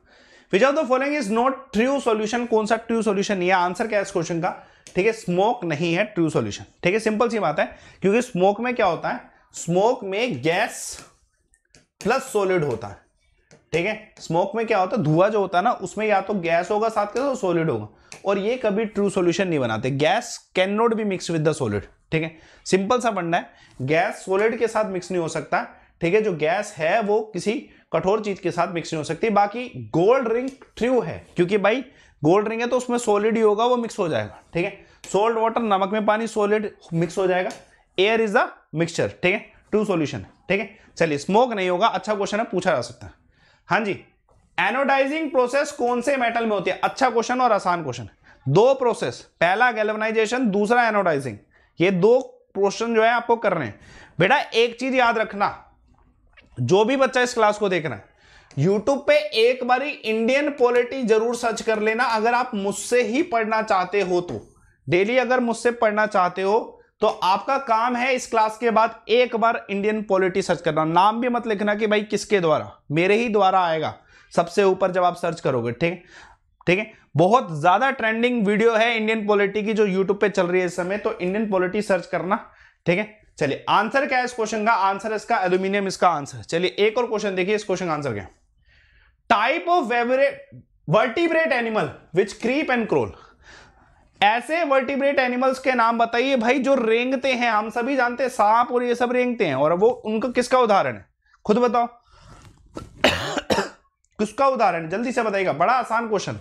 which of the following is not true solution कौन सा ट्रू सॉल्यूशन नहीं है आंसर क्या है इस क्वेश्चन का ठीक है स्मोक नहीं है ट्रू सॉल्यूशन ठीक है सिंपल सी बात है क्योंकि स्मोक में क्या होता है स्मोक में गैस प्लस सॉलिड होता है ठीक है स्मोक में क्या होता है धुआं जो होता है ना उसमें या तो गैस होगा साथ के साथ सॉलिड होगा और ये कभी ट्रू सॉल्यूशन नहीं बनाते gas can not be mix with the solid ठीक है सिंपल सा बनना है गैस सॉलिड के साथ मिक्स नहीं हो सकता ठीक है जो गैस है वो किसी कठोर चीज के साथ मिक्स नहीं हो सकती बाकी गोल्ड रिंग ट्रू है क्योंकि भाई गोल्ड रिंग है तो उसमें सॉलिड ही होगा वो मिक्स हो जाएगा ठीक है सोल्ट वाटर नमक में पानी सॉलिड मिक्स हो जाएगा एयर इज द मिक्सचर ठीक है टू सॉल्यूशन ठीक है चलिए स्मोक नहीं होगा अच्छा क्वेश्चन है पूछा जा सकता है हाँ जी एनोडाइजिंग प्रोसेस कौन से मेटल में होती है अच्छा क्वेश्चन और आसान क्वेश्चन दो प्रोसेस पहला गैलवनाइजेशन दूसरा एनोडाइजिंग ये दो क्वेश्चन जो है आपको कर रहे हैं बेटा एक चीज याद रखना जो भी बच्चा इस क्लास को देख रहा है यूट्यूब पे एक बारी इंडियन पॉलिटी जरूर सर्च कर लेना अगर आप मुझसे ही पढ़ना चाहते हो तो डेली अगर मुझसे पढ़ना चाहते हो तो आपका काम है इस क्लास के बाद एक बार इंडियन पॉलिटी सर्च करना नाम भी मत लिखना कि भाई किसके द्वारा मेरे ही द्वारा आएगा सबसे ऊपर जब आप सर्च करोगे ठीक ठीक है बहुत ज्यादा ट्रेंडिंग वीडियो है इंडियन पॉलिटी की जो यूट्यूब पे चल रही है इस समय तो इंडियन पॉलिटी सर्च करना ठीक है चलिए आंसर क्या है इस क्वेश्चन का आंसर इसका एल्यूमिनियम इसका आंसर चलिए एक और क्वेश्चन देखिए इस क्वेश्चन का आंसर क्या है type of vertebrate animal which creep and crawl ऐसे वर्टिब्रेट एनिमल्स के नाम बताइए भाई जो रेंगते हैं हम सभी जानते हैं सांप और ये सब रेंगते हैं और वो उनका किसका उदाहरण है खुद बताओ किसका उदाहरण जल्दी से बताइएगा बड़ा आसान क्वेश्चन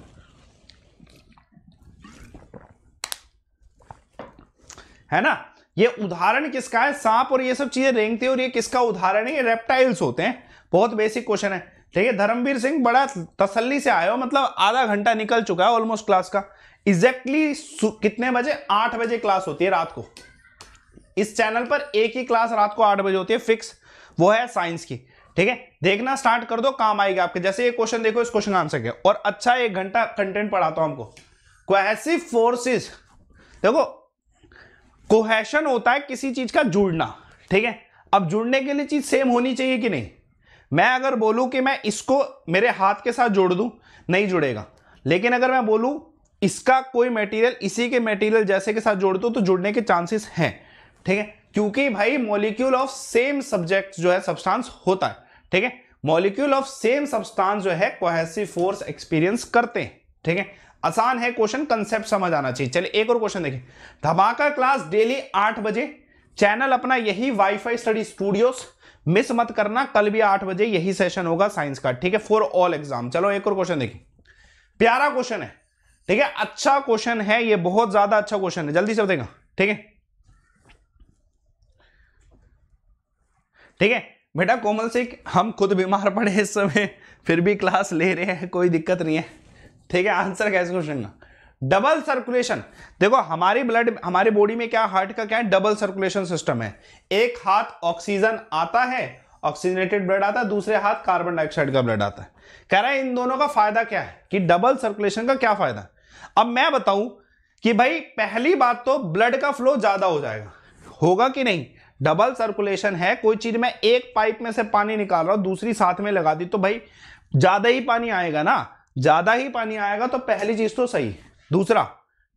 है ना ये उदाहरण किसका है सांप और ये सब चीजें रेंगते हैं और ये किसका उदाहरण है ये रेप्टाइल्स होते हैं बहुत बेसिक क्वेश्चन है ठीक है धर्मवीर सिंह बड़ा तसल्ली से आए हो मतलब आधा घंटा निकल चुका है ऑलमोस्ट क्लास का एग्जैक्टली कितने बजे आठ बजे क्लास होती है रात को इस चैनल पर एक ही क्लास रात को आठ बजे होती है फिक्स वो है साइंस की ठीक है देखना स्टार्ट कर दो काम आएगा आपके जैसे ये क्वेश्चन देखो इस क्वेश्चन आंसर के और अच्छा एक घंटा कंटेंट पढ़ाता हूं हमको कोहेसिव फोर्सेस देखो कोहेशन होता है किसी चीज का जुड़ना ठीक है अब जुड़ने के लिए चीज सेम होनी चाहिए कि नहीं मैं अगर बोलूं कि मैं इसको मेरे हाथ के साथ जोड़ दूं नहीं जुड़ेगा लेकिन अगर मैं बोलूं इसका कोई मटेरियल इसी के मटेरियल जैसे के साथ जोड़ दूं तो जुड़ने के चांसेस हैं ठीक है क्योंकि भाई मॉलिक्यूल ऑफ सेम सब्जेक्ट जो है सब्सटेंस होता है ठीक है मॉलिक्यूल ऑफ सेम सब्सटेंस जो है कोहेसिव फोर्स एक्सपीरियंस करते हैं ठीक है आसान है क्वेश्चन कंसेप्ट समझ आना चाहिए चलिए एक और क्वेश्चन देखिए धमाका क्लास डेली आठ बजे चैनल अपना यही वाईफाई स्टडी स्टूडियोज़ मिस मत करना कल भी आठ बजे यही सेशन होगा साइंस का ठीक है फॉर ऑल एग्जाम चलो एक और क्वेश्चन देखिए प्यारा क्वेश्चन है ठीक है अच्छा क्वेश्चन है ये बहुत ज्यादा अच्छा क्वेश्चन है जल्दी से बताएगा ठीक है ठीक है बेटा कोमल सिंह हम खुद बीमार पड़े इस समय फिर भी क्लास ले रहे हैं कोई दिक्कत नहीं है ठीक है आंसर क्या इस क्वेश्चन का डबल सर्कुलेशन देखो हमारी ब्लड हमारे बॉडी में क्या हार्ट का क्या है डबल सर्कुलेशन सिस्टम है एक हाथ ऑक्सीजन आता है ऑक्सीजनेटेड ब्लड आता है दूसरे हाथ कार्बन डाइऑक्साइड का ब्लड आता है कह रहा है इन दोनों का फायदा क्या है कि डबल सर्कुलेशन का क्या फायदा अब मैं बताऊं कि भाई पहली बात तो ब्लड का फ्लो ज्यादा हो जाएगा होगा कि नहीं डबल सर्कुलेशन है कोई चीज में एक पाइप में से पानी निकाल रहा हूं दूसरी साथ में लगा दी तो भाई ज्यादा ही पानी आएगा ना ज्यादा ही पानी आएगा तो पहली चीज तो सही दूसरा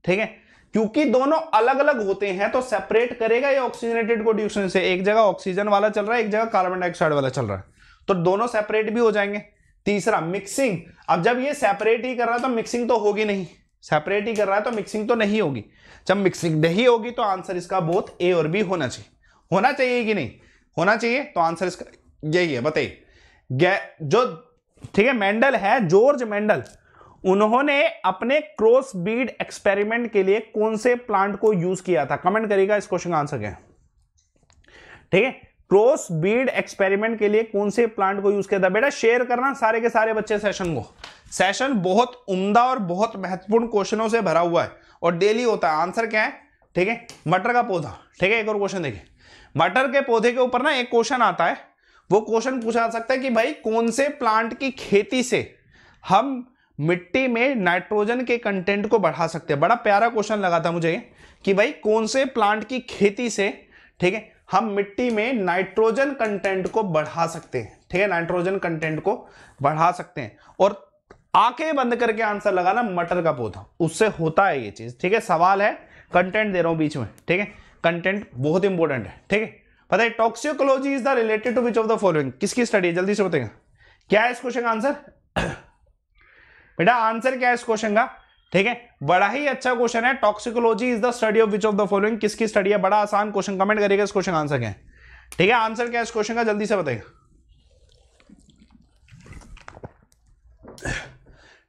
ठीक है क्योंकि दोनों अलग अलग होते हैं तो सेपरेट करेगा ये ऑक्सीजनेटेड कोड्यूशन से एक जगह ऑक्सीजन वाला चल रहा है एक जगह कार्बन डाइऑक्साइड वाला चल रहा है तो दोनों सेपरेट भी हो जाएंगे तीसरा मिक्सिंग अब जब ये सेपरेट ही कर रहा है तो मिक्सिंग तो होगी नहीं सेपरेट ही कर रहा है तो मिक्सिंग तो नहीं होगी जब मिक्सिंग नहीं होगी तो आंसर इसका बोथ ए और बी होना चाहिए होना चाहिए कि नहीं होना चाहिए तो आंसर इसका यही है बताइए जो ठीक है मेंडल है जॉर्ज मेंडल उन्होंने अपने क्रॉस बीड एक्सपेरिमेंट के लिए कौन से प्लांट को यूज किया था कमेंट करिएगा इस क्वेश्चन का आंसर क्या ठीक है क्रॉस बीड एक्सपेरिमेंट के लिए कौन से प्लांट को यूज किया था बेटा शेयर करना सारे के सारे बच्चे सेशन को सेशन बहुत उम्दा और बहुत महत्वपूर्ण क्वेश्चनों से भरा हुआ है और डेली होता है आंसर क्या है ठीक है मटर का पौधा ठीक है एक और क्वेश्चन देखिए मटर के पौधे के ऊपर ना एक क्वेश्चन आता है वो क्वेश्चन पूछा जा सकता है कि भाई कौन से प्लांट की खेती से हम मिट्टी में नाइट्रोजन के कंटेंट को बढ़ा सकते हैं बड़ा प्यारा क्वेश्चन लगा था मुझे कि भाई कौन से प्लांट की खेती से ठीक है हम मिट्टी में नाइट्रोजन कंटेंट को बढ़ा सकते हैं ठीक है नाइट्रोजन कंटेंट को बढ़ा सकते हैं और आंखें बंद करके आंसर लगाना मटर का पौधा उससे होता है ये चीज ठीक है सवाल है कंटेंट दे रहा हूं बीच में ठीक है कंटेंट बहुत इंपॉर्टेंट है ठीक है पता है toxicology is the related to which of the following किसकी स्टडी जल्दी से बताएगा क्या है इस क्वेश्चन का आंसर बेटा आंसर क्या है इस क्वेश्चन का ठीक है बड़ा ही अच्छा क्वेश्चन है toxicology is the study of which of the following किसकी स्टडी है बड़ा आसान क्वेश्चन कमेंट करेगा इस क्वेश्चन आंसर क्या है ठीक है आंसर क्या है इस क्वेश्चन का जल्दी से बताएगा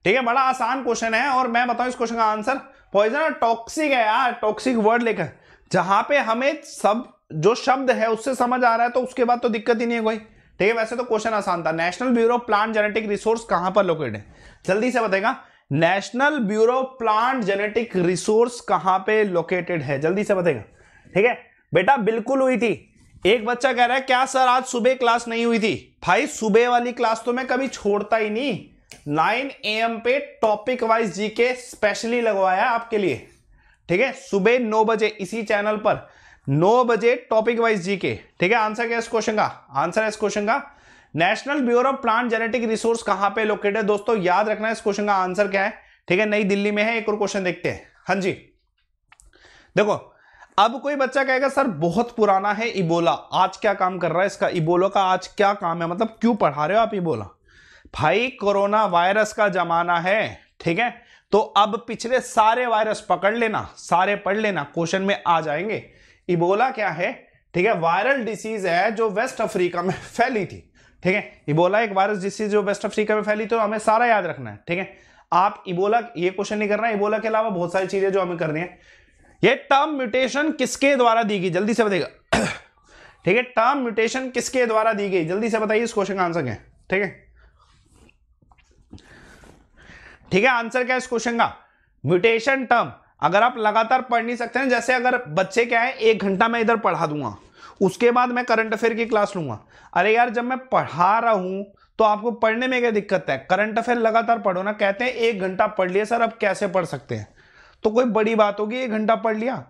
ठीक है बड़ा आसान क्वेश्चन है और मैं बताऊं इस क्वेश्चन का आंसर पॉइजन टॉक्सिक है यार टॉक्सिक वर्ड लेकर जहां पे हमें सब जो शब्द है उससे समझ आ रहा है तो उसके बाद तो दिक्कत ही नहीं है कोई ठीक है वैसे तो क्वेश्चन आसान था National Bureau of Plant Genetic Resource कहां पर लोकेट है जल्दी से बताएगा National Bureau Plant Genetic Resource कहां पे लोकेटेड है जल्दी से बताएगा ठीक है बेटा बिल्कुल हुई थी एक बच्चा कह रहा है क्या सर आज सुबह क्लास नहीं हुई थी भाई सुबह वाली क्लास तो मैं कभी छोड़ता ही नहीं नाइन ए एम पे topic wise G K specially लगवाया आपके लिए ठीक है सुबह नौ बजे इसी चैनल पर नौ बजे टॉपिक वाइज जी के ठीक है आंसर क्या है इस क्वेश्चन का आंसर है इस क्वेश्चन का National Bureau of Plant Genetic Resource कहां पे लोकेटेड है दोस्तों याद रखना इस क्वेश्चन का आंसर क्या है ठीक है नई दिल्ली में है एक और क्वेश्चन देखते हैं हाँ जी देखो अब कोई बच्चा कहेगा सर बहुत पुराना है इबोला आज क्या काम कर रहा है इसका इबोला का आज क्या काम है मतलब क्यों पढ़ा रहे हो आप इबोला भाई कोरोना वायरस का जमाना है ठीक है तो अब पिछले सारे वायरस पकड़ लेना सारे पढ़ लेना क्वेश्चन में आ जाएंगे इबोला क्या है ठीक है वायरल डिसीज है जो वेस्ट अफ्रीका में (laughs) फैली थी ठीक है इबोला एक वायरस जिससे जो वेस्ट अफ्रीका में फैली तो हमें सारा याद रखना है ठीक है आप इबोला ये क्वेश्चन नहीं करना इबोला के अलावा बहुत सारी चीजें जो हमें करनी है ये टर्म म्यूटेशन किसके द्वारा दी गई जल्दी से बताइएगा (coughs) ठीक है टर्म म्यूटेशन किसके द्वारा दी गई जल्दी से बताइए इस क्वेश्चन का आंसर क्या ठीक है ठीक है आंसर क्या है इस क्वेश्चन का म्यूटेशन टर्म अगर आप लगातार पढ़ नहीं सकते हैं जैसे अगर बच्चे क्या है एक घंटा मैं इधर पढ़ा दूंगा उसके बाद मैं करंट अफेयर की क्लास लूंगा अरे यार जब मैं पढ़ा रहा हूं तो आपको पढ़ने में क्या दिक्कत है करंट अफेयर लगातार पढ़ो ना कहते हैं एक घंटा पढ़ लिया सर अब कैसे पढ़ सकते हैं तो कोई बड़ी बात होगी एक घंटा पढ़ लिया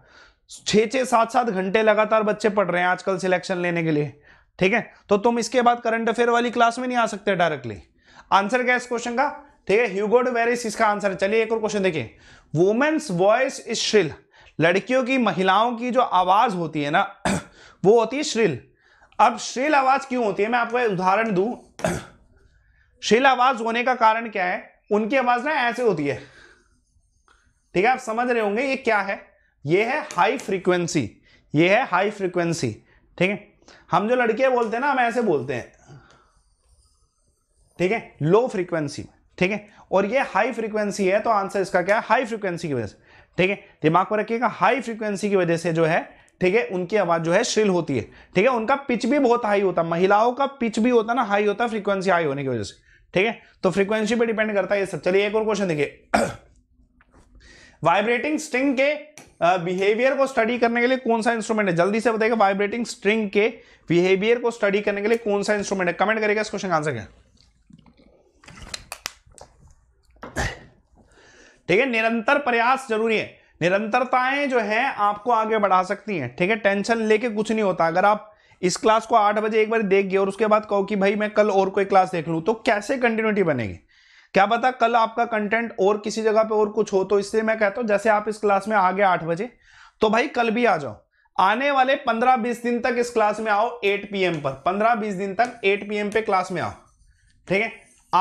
छः छः सात सात घंटे लगातार बच्चे पढ़ रहे हैं आजकल सिलेक्शन लेने के लिए ठीक है तो तुम इसके बाद करंट अफेयर वाली क्लास में नहीं आ सकते डायरेक्टली आंसर क्या इस क्वेश्चन का ठीक है ह्यूगोड वेरिस इसका आंसर चलिए एक और क्वेश्चन देखिए वुमेन्स वॉइस इज श्रिल लड़कियों की महिलाओं की जो आवाज होती है ना वो होती है श्रिल अब श्रिल आवाज क्यों होती है मैं आपको उदाहरण दू (clears throat) श्रील आवाज होने का कारण क्या है उनकी आवाज ना ऐसे होती है ठीक है आप समझ रहे होंगे ये क्या है ये है हाई फ्रीक्वेंसी ये है हाई फ्रीक्वेंसी ठीक है हम जो लड़के बोलते हैं ना हम ऐसे बोलते हैं ठीक है लो फ्रीक्वेंसी में ठीक है और ये हाई फ्रीक्वेंसी है तो आंसर इसका क्या है हाई फ्रीक्वेंसी की वजह से ठीक है दिमाग पर रखिएगा हाई फ्रीक्वेंसी की वजह से जो है ठीक है उनकी आवाज जो है श्रिल होती है ठीक है उनका पिच भी बहुत हाई होता है महिलाओं का पिच भी होता है ना हाई होता है फ्रीक्वेंसी हाई होने की वजह से ठीक है तो फ्रीक्वेंसी पे डिपेंड करता है ये सब चलिए एक और क्वेश्चन देखिए वाइब्रेटिंग (coughs) स्ट्रिंग के बिहेवियर को स्टडी करने के लिए कौन सा इंस्ट्रूमेंट है जल्दी से बताइएगा वाइब्रेटिंग स्ट्रिंग के बिहेवियर को स्टडी करने के लिए कौन सा इंस्ट्रूमेंट है कमेंट करेगा इस क्वेश्चन का आंसर क्या (coughs) ठीक है निरंतर प्रयास जरूरी है निरंतरताएं जो है आपको आगे बढ़ा सकती हैं ठीक है टेंशन लेके कुछ नहीं होता अगर आप इस क्लास को आठ बजे एक बार देख गए और उसके बाद कहो कि भाई मैं कल और कोई क्लास देख लूँ तो कैसे कंटिन्यूटी बनेगी क्या पता कल आपका कंटेंट और किसी जगह पे और कुछ हो तो इसलिए मैं कहता हूँ जैसे आप इस क्लास में आ गए आठ बजे तो भाई कल भी आ जाओ आने वाले पंद्रह बीस दिन तक इस क्लास में आओ एट पी पर पंद्रह बीस दिन तक एट पी पे क्लास में आओ ठीक है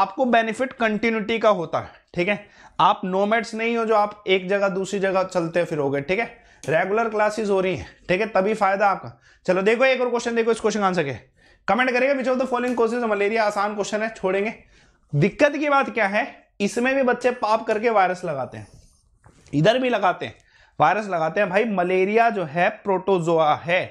आपको बेनिफिट कंटिन्यूटी का होता है ठीक है आप नोमेट्स नहीं हो जो आप एक जगह दूसरी जगह चलते फिरोगे ठीक है रेगुलर क्लासेस हो रही हैं ठीक है तभी फायदा आपका चलो देखो एक और क्वेश्चन देखो इस क्वेश्चन का आंसर क्या कमेंट करेगा which of the following question malaria आसान क्वेश्चन है छोड़ेंगे दिक्कत की बात क्या है इसमें भी बच्चे पाप करके वायरस लगाते हैं इधर भी लगाते हैं वायरस लगाते हैं भाई मलेरिया जो है प्रोटोजोआ है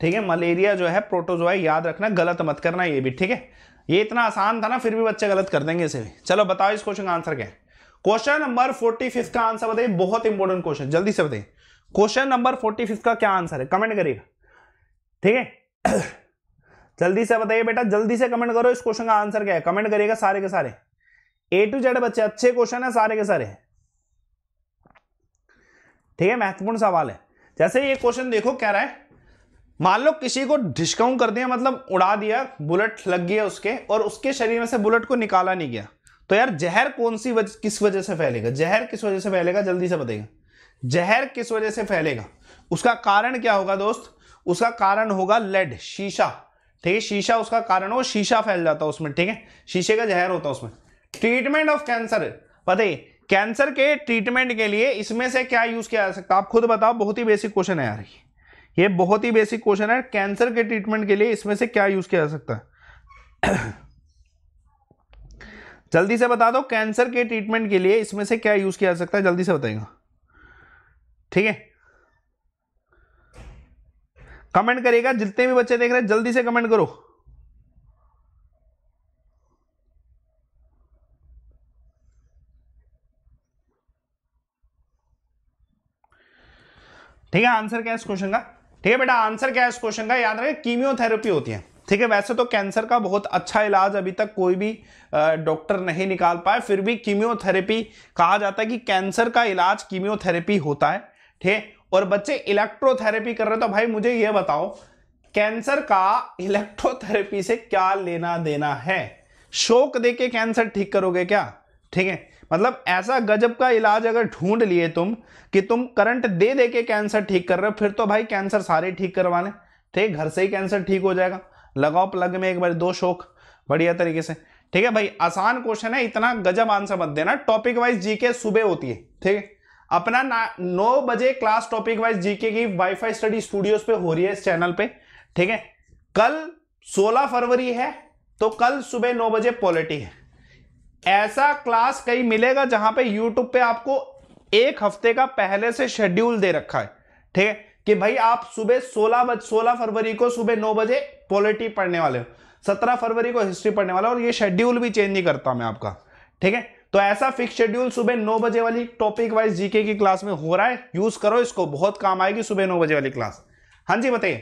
ठीक है मलेरिया जो है प्रोटोजोआ याद रखना गलत मत करना ये भी ठीक है ये इतना आसान था ना फिर भी बच्चे गलत कर देंगे इसे भी चलो बताओ इस क्वेश्चन का आंसर क्या है क्वेश्चन नंबर फोर्टी फिफ्थ का आंसर बताइए बहुत इंपॉर्टेंट क्वेश्चन जल्दी से बताइए क्वेश्चन नंबर फोर्टी फिफ्थ का क्या आंसर है कमेंट करिएगा ठीक है (coughs) जल्दी से बताइए बेटा जल्दी से कमेंट करो इस क्वेश्चन का आंसर क्या है कमेंट करिएगा सारे के सारे ए टू जेड बच्चे अच्छे क्वेश्चन है सारे के सारे ठीक है महत्वपूर्ण सवाल है जैसे ये क्वेश्चन देखो कह रहा है मान लो किसी को डिस्काउंट कर दिया मतलब उड़ा दिया बुलेट लग गया उसके और उसके शरीर में से बुलेट को निकाला नहीं गया तो यार जहर कौन सी वज, किस वजह से फैलेगा जहर किस वजह से फैलेगा जल्दी से बताएगा जहर किस वजह से फैलेगा उसका कारण क्या होगा दोस्त उसका कारण होगा लेड शीशा ठीक है शीशा उसका कारण हो शीशा फैल जाता है उसमें ठीक है शीशे का जहर होता है उसमें ट्रीटमेंट ऑफ कैंसर बताइए कैंसर के ट्रीटमेंट के लिए इसमें से क्या यूज किया जा सकता है आप खुद बताओ बहुत ही बेसिक क्वेश्चन है यार ये बहुत ही बेसिक क्वेश्चन है कैंसर के ट्रीटमेंट के लिए इसमें से क्या यूज किया जा सकता है जल्दी से बता दो कैंसर के ट्रीटमेंट के लिए इसमें से क्या यूज किया जा सकता है जल्दी से बताएगा ठीक है कमेंट करेगा जितने भी बच्चे देख रहे हैं जल्दी से कमेंट करो ठीक है आंसर क्या है इस क्वेश्चन का ठीक है बेटा आंसर क्या है इस क्वेश्चन का याद रखें कीमियोथेरेपी होती है ठीक है वैसे तो कैंसर का बहुत अच्छा इलाज अभी तक कोई भी डॉक्टर नहीं निकाल पाए फिर भी कीमियोथेरेपी कहा जाता है कि कैंसर का इलाज कीमियोथेरेपी होता है ठीक है और बच्चे इलेक्ट्रोथेरेपी कर रहे तो भाई मुझे यह बताओ कैंसर का इलेक्ट्रोथेरेपी से क्या लेना देना है शोक दे के कैंसर ठीक करोगे क्या ठीक है मतलब ऐसा गजब का इलाज अगर ढूंढ लिए तुम कि तुम करंट दे दे के कैंसर ठीक कर रहे हो फिर तो भाई कैंसर सारे ठीक करवा लें ठीक घर से ही कैंसर ठीक हो जाएगा लगाओ प्लग में एक बार दो शोक बढ़िया तरीके से ठीक है भाई आसान क्वेश्चन है इतना गजब आंसर मत देना टॉपिक वाइज जीके सुबह होती है ठीक है अपना नौ बजे क्लास टॉपिक वाइज जीके की वाईफाई स्टडी स्टूडियोज पे हो रही है इस चैनल पे ठीक है कल 16 फरवरी है तो कल सुबह नौ बजे पॉलिटी है ऐसा क्लास कहीं मिलेगा जहां पे यूट्यूब पे आपको एक हफ्ते का पहले से शेड्यूल दे रखा है ठीक है कि भाई आप सुबह सोलह बज सोलह फरवरी को सुबह नौ बजे पॉलिटी पढ़ने वाले हो सत्रह फरवरी को हिस्ट्री पढ़ने वाला और ये शेड्यूल भी चेंज नहीं करता मैं आपका ठीक है तो ऐसा फिक्स शेड्यूल सुबह नौ बजे वाली टॉपिक वाइज जीके की क्लास में हो रहा है यूज करो इसको बहुत काम आएगी सुबह नौ बजे वाली क्लास हाँ जी बताइए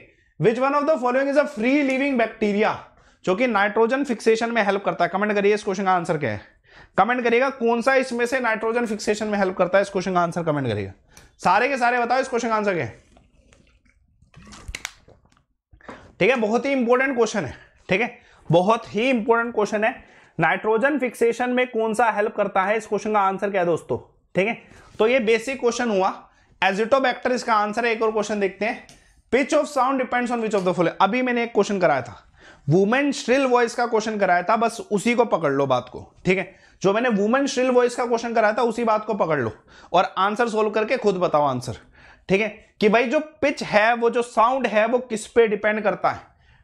which one of the following is a free living bacteria जो कि नाइट्रोजन फिक्सेशन में हेल्प करता है कमेंट करिए इस क्वेश्चन का आंसर क्या है कमेंट करिएगा कौन सा इसमें से नाइट्रोजन फिक्सेशन में हेल्प करता है इस क्वेश्चन का आंसर कमेंट करिएगा सारे के सारे बताओ इस क्वेश्चन का आंसर क्या है ठीक है बहुत ही इंपॉर्टेंट क्वेश्चन है ठीक है बहुत ही इंपॉर्टेंट क्वेश्चन है नाइट्रोजन फिक्सेशन में कौन सा हेल्प करता है इस क्वेश्चन का आंसर क्या है दोस्तों ठीक है तो ये बेसिक क्वेश्चन हुआ एजिटोबैक्टर इसका आंसर है एक और क्वेश्चन देखते हैं pitch of sound depends on which of the following अभी मैंने एक क्वेश्चन कराया था वुमेन श्रिल वॉइस का क्वेश्चन कराया था बस उसी को पकड़ लो बात को ठीक है जो मैंने वुमेन श्रिल वॉइस का क्वेश्चन कराया था उसी बात को पकड़ लो और आंसर सोल्व करके खुद बताओ आंसर ठीक है कि भाई जो पिच है वो जो साउंड है वो किस पे डिपेंड करता है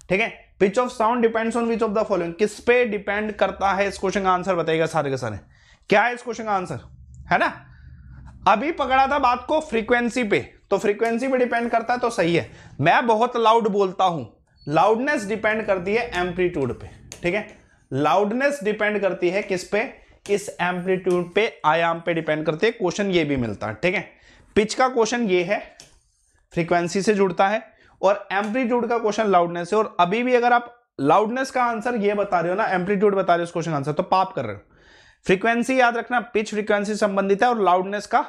ठीक है pitch of sound depends on which of the following किस पे डिपेंड करता है इस क्वेश्चन का आंसर बताएगा सारे के सारे क्या है इस क्वेश्चन का आंसर है ना अभी पकड़ा था बात को फ्रीक्वेंसी पे तो फ्रीक्वेंसी पे डिपेंड करता है तो सही है मैं बहुत लाउड बोलता हूं लाउडनेस डिपेंड करती है एम्पलीट्यूड पे ठीक है लाउडनेस डिपेंड करती है किस पे इस एम्पलीट्यूड पे आयाम पे डिपेंड करती है क्वेश्चन ये भी मिलता है ठीक है पिच का क्वेश्चन ये है फ्रीक्वेंसी से जुड़ता है और एम्पलीट्यूड का क्वेश्चन लाउडनेस है और अभी भी अगर आप लाउडनेस का आंसर ये बता रहे हो ना एम्पलीट्यूड बता रहे हो इस क्वेश्चन आंसर तो पाप कर रहे हो फ्रीक्वेंसी याद रखना पिच फ्रीक्वेंसी संबंधित है और लाउडनेस का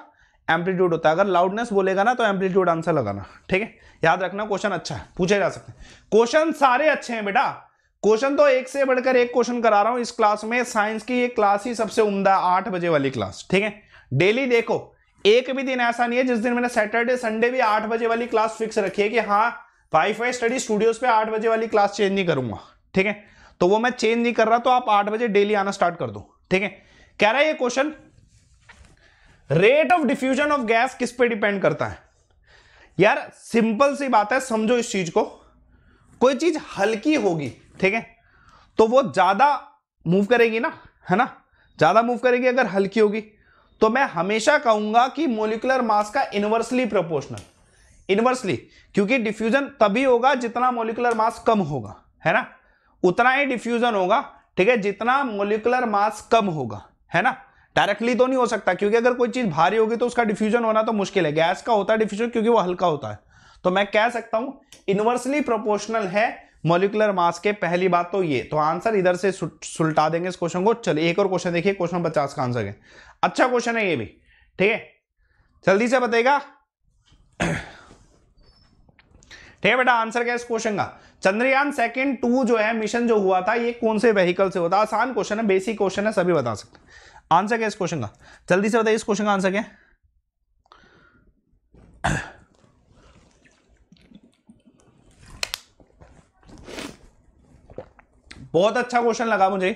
एम्पलीट्यूड होता है अगर लाउडनेस बोलेगा ना तो एम्पलीट्यूड आंसर लगाना ठीक है याद रखना क्वेश्चन अच्छा है पूछे जा सकते हैं क्वेश्चन सारे अच्छे हैं बेटा क्वेश्चन तो एक से बढ़कर एक क्वेश्चन करा रहा हूं इस क्लास में साइंस की ये क्लास ही सबसे उम्दा आठ बजे वाली क्लास ठीक है डेली देखो एक भी दिन ऐसा नहीं है जिस दिन मैंने सैटरडे संडे भी आठ बजे वाली क्लास फिक्स रखी है कि हाँ वाई फाई स्टडी स्टूडियोज पे आठ बजे वाली क्लास चेंज नहीं करूंगा ठीक है तो वो मैं चेंज नहीं कर रहा तो आप आठ बजे डेली आना स्टार्ट कर दो ठीक है कह रहा है ये question rate of diffusion of gas किस पे डिपेंड करता है यार सिंपल सी बात है समझो इस चीज को कोई चीज हल्की होगी ठीक है तो वो ज्यादा मूव करेगी ना है ना ज्यादा मूव करेगी अगर हल्की होगी तो मैं हमेशा कहूंगा कि मोलिकुलर मास का इनवर्सली प्रोपोर्शनल इनवर्सली क्योंकि डिफ्यूजन तभी होगा जितना मोलिकुलर मास कम होगा है ना उतना ही डिफ्यूजन होगा ठीक है जितना मोलिकुलर मास कम होगा है ना डायरेक्टली तो नहीं हो सकता क्योंकि अगर कोई चीज भारी होगी तो उसका डिफ्यूजन होना तो मुश्किल है गैस का होता है डिफ्यूजन क्योंकि वो हल्का होता है तो मैं कह सकता हूं इन्वर्सली प्रोपोर्शनल है मोलिकुलर मास के पहली बात तो ये तो आंसर इधर से सुलटा देंगे इस क्वेश्चन को चलिए एक और क्वेश्चन देखिए क्वेश्चन पचास का आंसर है अच्छा क्वेश्चन है ये भी ठीक है जल्दी से बताएगा ठीक है बेटा आंसर क्या है इस क्वेश्चन का चंद्रयान सेकंड टू जो है मिशन जो हुआ था ये कौन से व्हीकल से होता आसान क्वेश्चन है बेसिक क्वेश्चन है सभी बता सकते आंसर क्या इस क्वेश्चन का जल्दी से बताइए इस क्वेश्चन का आंसर क्या बहुत अच्छा क्वेश्चन लगा मुझे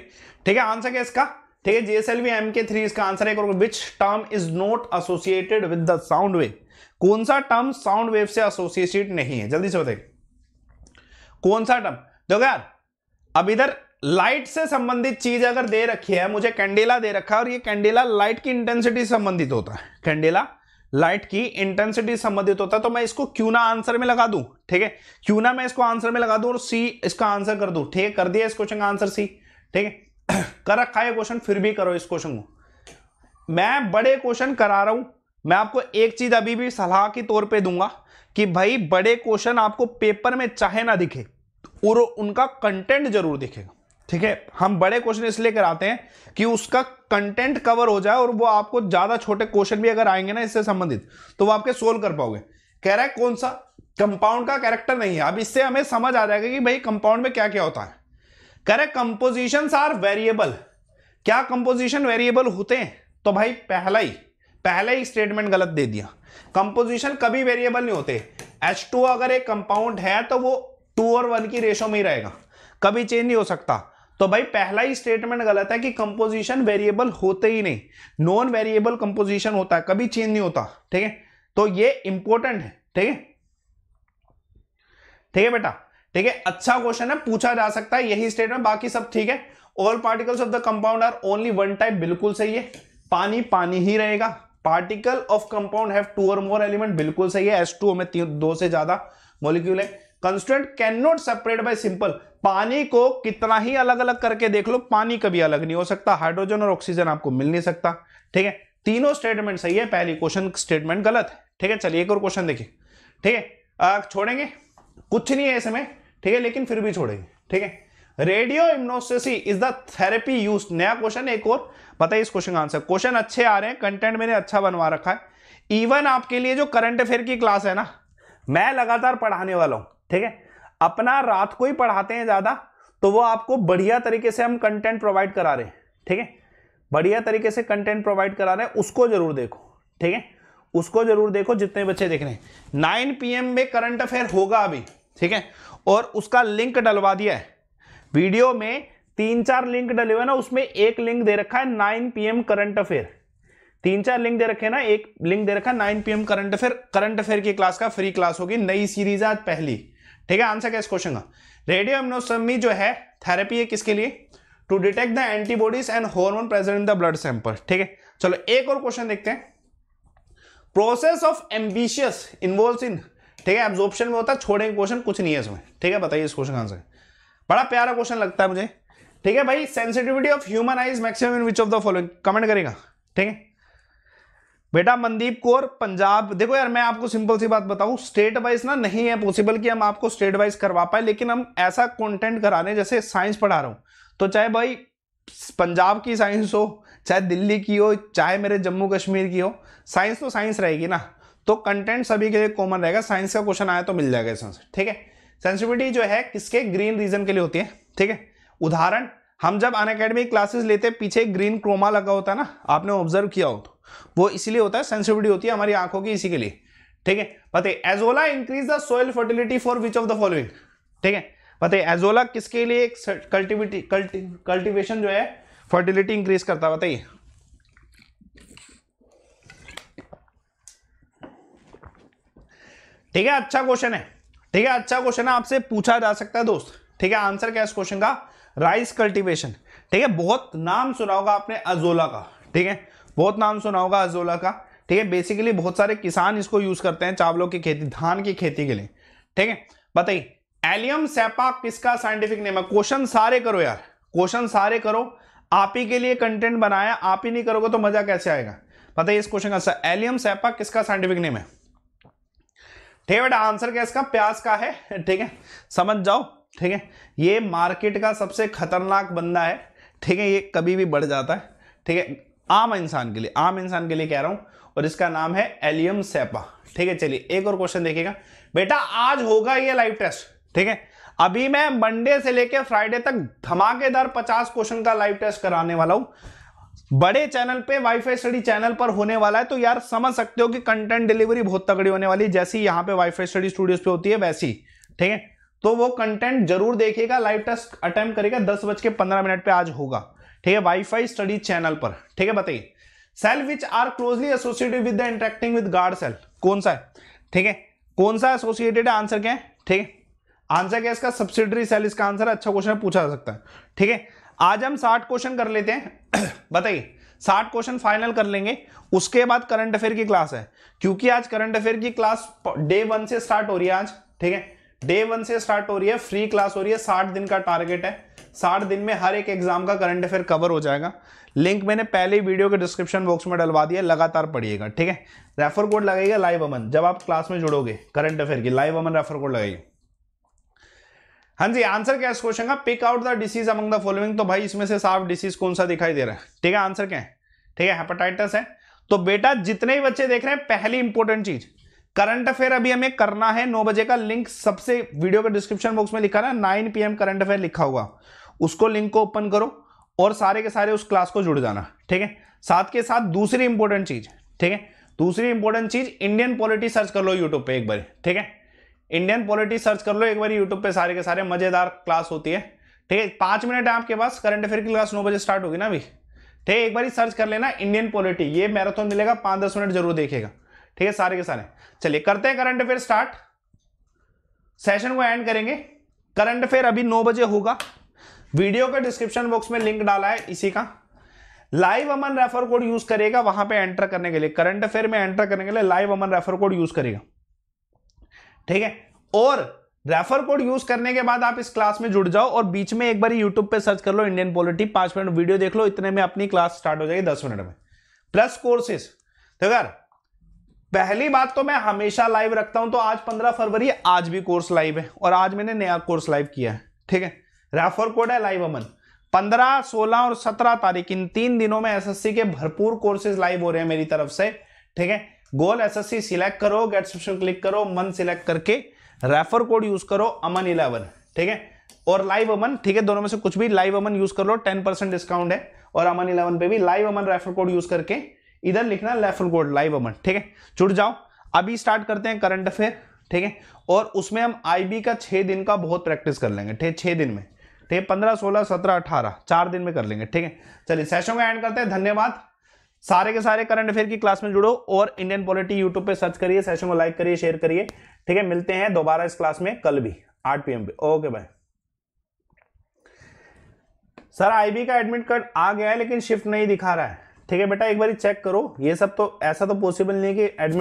ठीक है आंसर क्या इसका ठीक है जीएसएलवी एम के थ्री इसका आंसर है which term is not associated with the sound wave कौन सा टर्म साउंड वेव से एसोसिएटेड नहीं है जल्दी से बताइए कौन सा टर्म देखो यार अब इधर लाइट से संबंधित चीज अगर दे रखी है मुझे कैंडेला दे रखा है और ये कैंडेला लाइट की इंटेंसिटी संबंधित होता है कैंडेला लाइट की इंटेंसिटी संबंधित होता है तो मैं इसको क्यों ना आंसर में लगा दूं ठीक है क्यों ना मैं इसको आंसर में लगा दूं और सी इसका आंसर कर दूं ठीक है कर दिया इस क्वेश्चन का आंसर सी ठीक है कर रखा है क्वेश्चन फिर भी करो इस क्वेश्चन को मैं बड़े क्वेश्चन करा रहा हूं मैं आपको एक चीज अभी भी सलाह के तौर पे दूंगा कि भाई बड़े क्वेश्चन आपको पेपर में चाहे ना दिखे और तो उनका कंटेंट जरूर दिखेगा ठीक है हम बड़े क्वेश्चन इसलिए कराते हैं कि उसका कंटेंट कवर हो जाए और वो आपको ज्यादा छोटे क्वेश्चन भी अगर आएंगे ना इससे संबंधित तो वो आपके सोल्व कर पाओगे कह रहा है कौन सा कंपाउंड का कैरेक्टर नहीं है अब इससे हमें समझ आ जाएगा कि भाई कंपाउंड में क्या क्या होता है करेक्ट कंपोजिशन आर वेरिएबल क्या कंपोजिशन वेरिएबल होते हैं तो भाई पहला ही पहला ही स्टेटमेंट गलत दे दिया कंपोजिशन कभी वेरिएबल नहीं होते H2 अगर एक कंपाउंड है तो वो टू और वन की रेशो में ही रहेगा कभी चेंज नहीं हो सकता तो भाई पहला ही स्टेटमेंट गलत है कि कंपोजिशन वेरिएबल होते ही नहीं नॉन वेरिएबल कंपोजिशन होता है कभी चेंज नहीं होता ठीक है तो ये इंपॉर्टेंट है ठीक है ठीक है बेटा ठीक है अच्छा क्वेश्चन है पूछा जा सकता है यही स्टेट में बाकी सब ठीक है all particles of the compound are only one type बिल्कुल सही है पानी पानी ही रहेगा particle of compound have two or more element बिल्कुल सही है एस टू में दो से ज्यादा मोलिक्यूल है constant can not separate by simple पानी को कितना ही अलग अलग करके देख लो पानी कभी अलग नहीं हो सकता हाइड्रोजन और ऑक्सीजन आपको मिल नहीं सकता ठीक है तीनों स्टेटमेंट सही है पहली क्वेश्चन स्टेटमेंट गलत है ठीक है चलिए एक और क्वेश्चन देखिए ठीक है छोड़ेंगे कुछ नहीं है इसमें ठीक है लेकिन फिर भी छोड़ेंगे ठीक है radio immunoassay is the therapy use नया क्वेश्चन एक और बताइए इस क्वेश्चन का आंसर क्वेश्चन अच्छे आ रहे हैं कंटेंट मैंने अच्छा बनवा रखा है इवन आपके लिए जो करंट अफेयर की क्लास है ना मैं लगातार पढ़ाने वाला हूं ठीक है अपना रात को ही पढ़ाते हैं ज्यादा तो वो आपको बढ़िया तरीके से हम कंटेंट प्रोवाइड करा रहे हैं ठीक है बढ़िया तरीके से कंटेंट प्रोवाइड करा रहे हैं उसको जरूर देखो ठीक है उसको जरूर देखो जितने बच्चे देख रहे हैं नाइन पीएम में करंट अफेयर होगा अभी ठीक है और उसका लिंक डलवा दिया है वीडियो में तीन चार लिंक डले हुए ना उसमें एक लिंक दे रखा है नाइन पीएम करंट अफेयर तीन चार लिंक दे रखे ना एक लिंक दे रखा है nine PM current affair current affair की क्लास का फ्री क्लास होगी नई सीरीज है आज पहली ठीक है आंसर क्या इस क्वेश्चन का रेडियो एमनोसमी जो है थेरेपी है किसके लिए to detect the antibodies and hormone present in the blood sample ठीक है चलो एक और क्वेश्चन देखते हैं process of ambitious involve in ठीक है एब्जॉर्प्शन में होता है छोड़ेंगे क्वेश्चन कुछ नहीं है इसमें ठीक है बताइए इस क्वेश्चन का आंसर बड़ा प्यारा क्वेश्चन लगता है मुझे ठीक है भाई sensitivity of human eyes maximum in which of the following comment करेगा ठीक है बेटा मनदीप कौर पंजाब देखो यार मैं आपको सिंपल सी बात बताऊं स्टेट वाइज ना नहीं है पॉसिबल कि हम आपको स्टेट वाइज करवा पाए लेकिन हम ऐसा कंटेंट हैं जैसे साइंस पढ़ा रहा हूं तो चाहे भाई पंजाब की साइंस हो चाहे दिल्ली की हो चाहे मेरे जम्मू कश्मीर की हो साइंस तो साइंस रहेगी ना तो कंटेंट सभी के लिए कॉमन रहेगा साइंस का क्वेश्चन आया तो मिल जाएगा इस ठीक है सेंसिटिविटी जो है किसके ग्रीन रीजन के लिए होती है ठीक है उदाहरण हम जब अन क्लासेस लेते हैं पीछे ग्रीन क्रोमा लगा होता है ना आपने ऑब्जर्व किया हो तो वो इसीलिए होता है सेंसिटिविटी होती है हमारी आंखों की इसी के लिए ठीक है बताइए azolla increase the soil fertility for which of the following ठीक है बताइए एजोला किसके लिए कल्टिविटी कल्टिवेशन जो है फर्टिलिटी इंक्रीज करता है बताइए ठीक है अच्छा क्वेश्चन है ठीक है अच्छा क्वेश्चन है आपसे पूछा जा सकता है दोस्त ठीक है आंसर क्या है इस क्वेश्चन का राइस कल्टीवेशन ठीक है बहुत नाम सुना होगा आपने अजोला का ठीक है बहुत नाम सुना होगा अजोला का ठीक है बेसिकली बहुत सारे किसान इसको यूज करते हैं चावलों की खेती धान की खेती के लिए ठीक है बताइए एलियम सेपा किसका साइंटिफिक नेम है क्वेश्चन सारे करो यार क्वेश्चन सारे करो आप ही के लिए कंटेंट बनाया आप ही नहीं करोगे तो मजा कैसे आएगा बताइए इस क्वेश्चन का एलियम सेपा किसका साइंटिफिक नेम है ठीक है बेटा आंसर क्या इसका प्यास का है ठीक है समझ जाओ ठीक है ये मार्केट का सबसे खतरनाक बंदा है ठीक है ये कभी भी बढ़ जाता है ठीक है आम इंसान के लिए आम इंसान के लिए कह रहा हूं और इसका नाम है एलियम सेपा ठीक है चलिए एक और क्वेश्चन देखिएगा बेटा आज होगा ये लाइव टेस्ट ठीक है अभी मैं मंडे से लेकर फ्राइडे तक धमाकेदार पचास क्वेश्चन का लाइव टेस्ट कराने वाला हूं बड़े चैनल पे वाईफाई स्टडी चैनल पर होने वाला है तो यार समझ सकते हो कि कंटेंट डिलीवरी बहुत तगड़ी होने वाली है जैसी यहां पे वाईफाई स्टडी स्टूडियोज पे होती है वैसी ठीक है तो वो कंटेंट जरूर देखेगा लाइव टेस्ट अटेम्प करेगा दस बज के पंद्रह मिनट पे आज होगा ठीक है वाईफाई स्टडी चैनल पर ठीक है बताइए cell which are closely associated with the interacting with guard cell कौन सा है ठीक है कौन सा एसोसिएटेड आंसर क्या है ठीक है आंसर क्या इसका सब्सिडरी सेल इसका आंसर अच्छा क्वेश्चन पूछा जा सकता है ठीक है आज हम साठ क्वेश्चन कर लेते हैं (clears throat) बताइए साठ क्वेश्चन फाइनल कर लेंगे उसके बाद करंट अफेयर की क्लास है क्योंकि आज करंट अफेयर की क्लास डे वन से स्टार्ट हो रही है आज ठीक है डे वन से स्टार्ट हो रही है फ्री क्लास हो रही है साठ दिन का टारगेट है साठ दिन में हर एक एग्जाम का करंट अफेयर कवर हो जाएगा लिंक मैंने पहले ही वीडियो के डिस्क्रिप्शन बॉक्स में डलवा दिया लगातार पढ़िएगा ठीक है रेफर कोड लगेगा लाइव अमन जब आप क्लास में जुड़ोगे करंट अफेयर की लाइव अमन रेफर कोड लगेगा हाँ जी आंसर क्या इस क्वेश्चन का pick out the disease among the following तो भाई इसमें से साफ डिसीज कौन सा दिखाई दे रहा है ठीक है आंसर क्या है ठीक है हेपेटाइटिस है तो बेटा जितने भी बच्चे देख रहे हैं पहली इंपॉर्टेंट चीज करंट अफेयर अभी हमें करना है नौ बजे का लिंक सबसे वीडियो के डिस्क्रिप्शन बॉक्स में लिखा ना नाइन पी करंट अफेयर लिखा होगा उसको लिंक को ओपन करो और सारे के सारे उस क्लास को जुड़ जाना ठीक है साथ के साथ दूसरी इंपॉर्टेंट चीज ठीक है दूसरी इंपॉर्टेंट चीज इंडियन पॉलिटी सर्च कर लो यूट्यूब पे एक बार ठीक है इंडियन पॉलिटिक्स सर्च कर लो एक बार यूट्यूब पे सारे के सारे मजेदार क्लास होती है ठीक है पांच मिनट है आपके पास करंट अफेयर की क्लास नौ बजे स्टार्ट होगी ना अभी ठीक है एक बार सर्च कर लेना इंडियन पॉलिटी ये मैराथन मिलेगा पांच दस मिनट जरूर देखेगा ठीक है सारे के सारे चलिए करते हैं करंट अफेयर स्टार्ट सेशन को एंड करेंगे करंट अफेयर अभी नौ बजे होगा वीडियो के डिस्क्रिप्शन बॉक्स में लिंक डाला है इसी का live Aman refer code use करेगा वहां पे एंटर करने के लिए करंट अफेयर में एंटर करने के लिए live Aman refer code use करेगा ठीक है और रेफर कोड यूज करने के बाद आप इस क्लास में जुड़ जाओ और बीच में एक बार यूट्यूब पे सर्च कर लो इंडियन पॉलिटी पांच मिनट वीडियो देख लो इतने में अपनी क्लास स्टार्ट हो जाएगी दस मिनट में प्लस कोर्सेस तो यार पहली बात तो मैं हमेशा लाइव रखता हूं तो आज पंद्रह फरवरी आज भी कोर्स लाइव है और आज मैंने नया कोर्स लाइव किया है ठीक है रेफर कोड है लाइव अमन पंद्रह सोलह और सत्रह तारीख इन तीन दिनों में एसएससी के भरपूर कोर्सेज लाइव हो रहे हैं मेरी तरफ से ठीक है गोल एसएससी सिलेक्ट करो गेट सब्सक्रिप्शन क्लिक करो मन सिलेक्ट करके रेफर कोड यूज करो अमन इलेवन ठीक है और लाइव अमन ठीक है दोनों में से कुछ भी लाइव अमन यूज कर लो टेन परसेंट डिस्काउंट है और अमन इलेवन पे भी live Aman refer code use करके इधर लिखना रेफर कोड लाइव अमन ठीक है जुड़ जाओ अभी स्टार्ट करते हैं करंट अफेयर ठीक है और उसमें हम आईबी का छह दिन का बहुत प्रैक्टिस कर लेंगे ठीक है छह दिन में ठीक है पंद्रह सोलह सत्रह अठारह चार दिन में कर लेंगे ठीक है चलिए सेशन का एंड करते हैं धन्यवाद सारे के सारे करंट अफेयर की क्लास में जुड़ो और इंडियन पॉलिटी यूट्यूब पे सर्च करिए सेशन को लाइक करिए शेयर करिए ठीक है मिलते हैं दोबारा इस क्लास में कल भी आठ पीएम पे ओके बाय सर आईबी का एडमिट कार्ड आ गया है लेकिन शिफ्ट नहीं दिखा रहा है ठीक है बेटा एक बार चेक करो ये सब तो ऐसा तो पॉसिबल नहीं कि एडमिट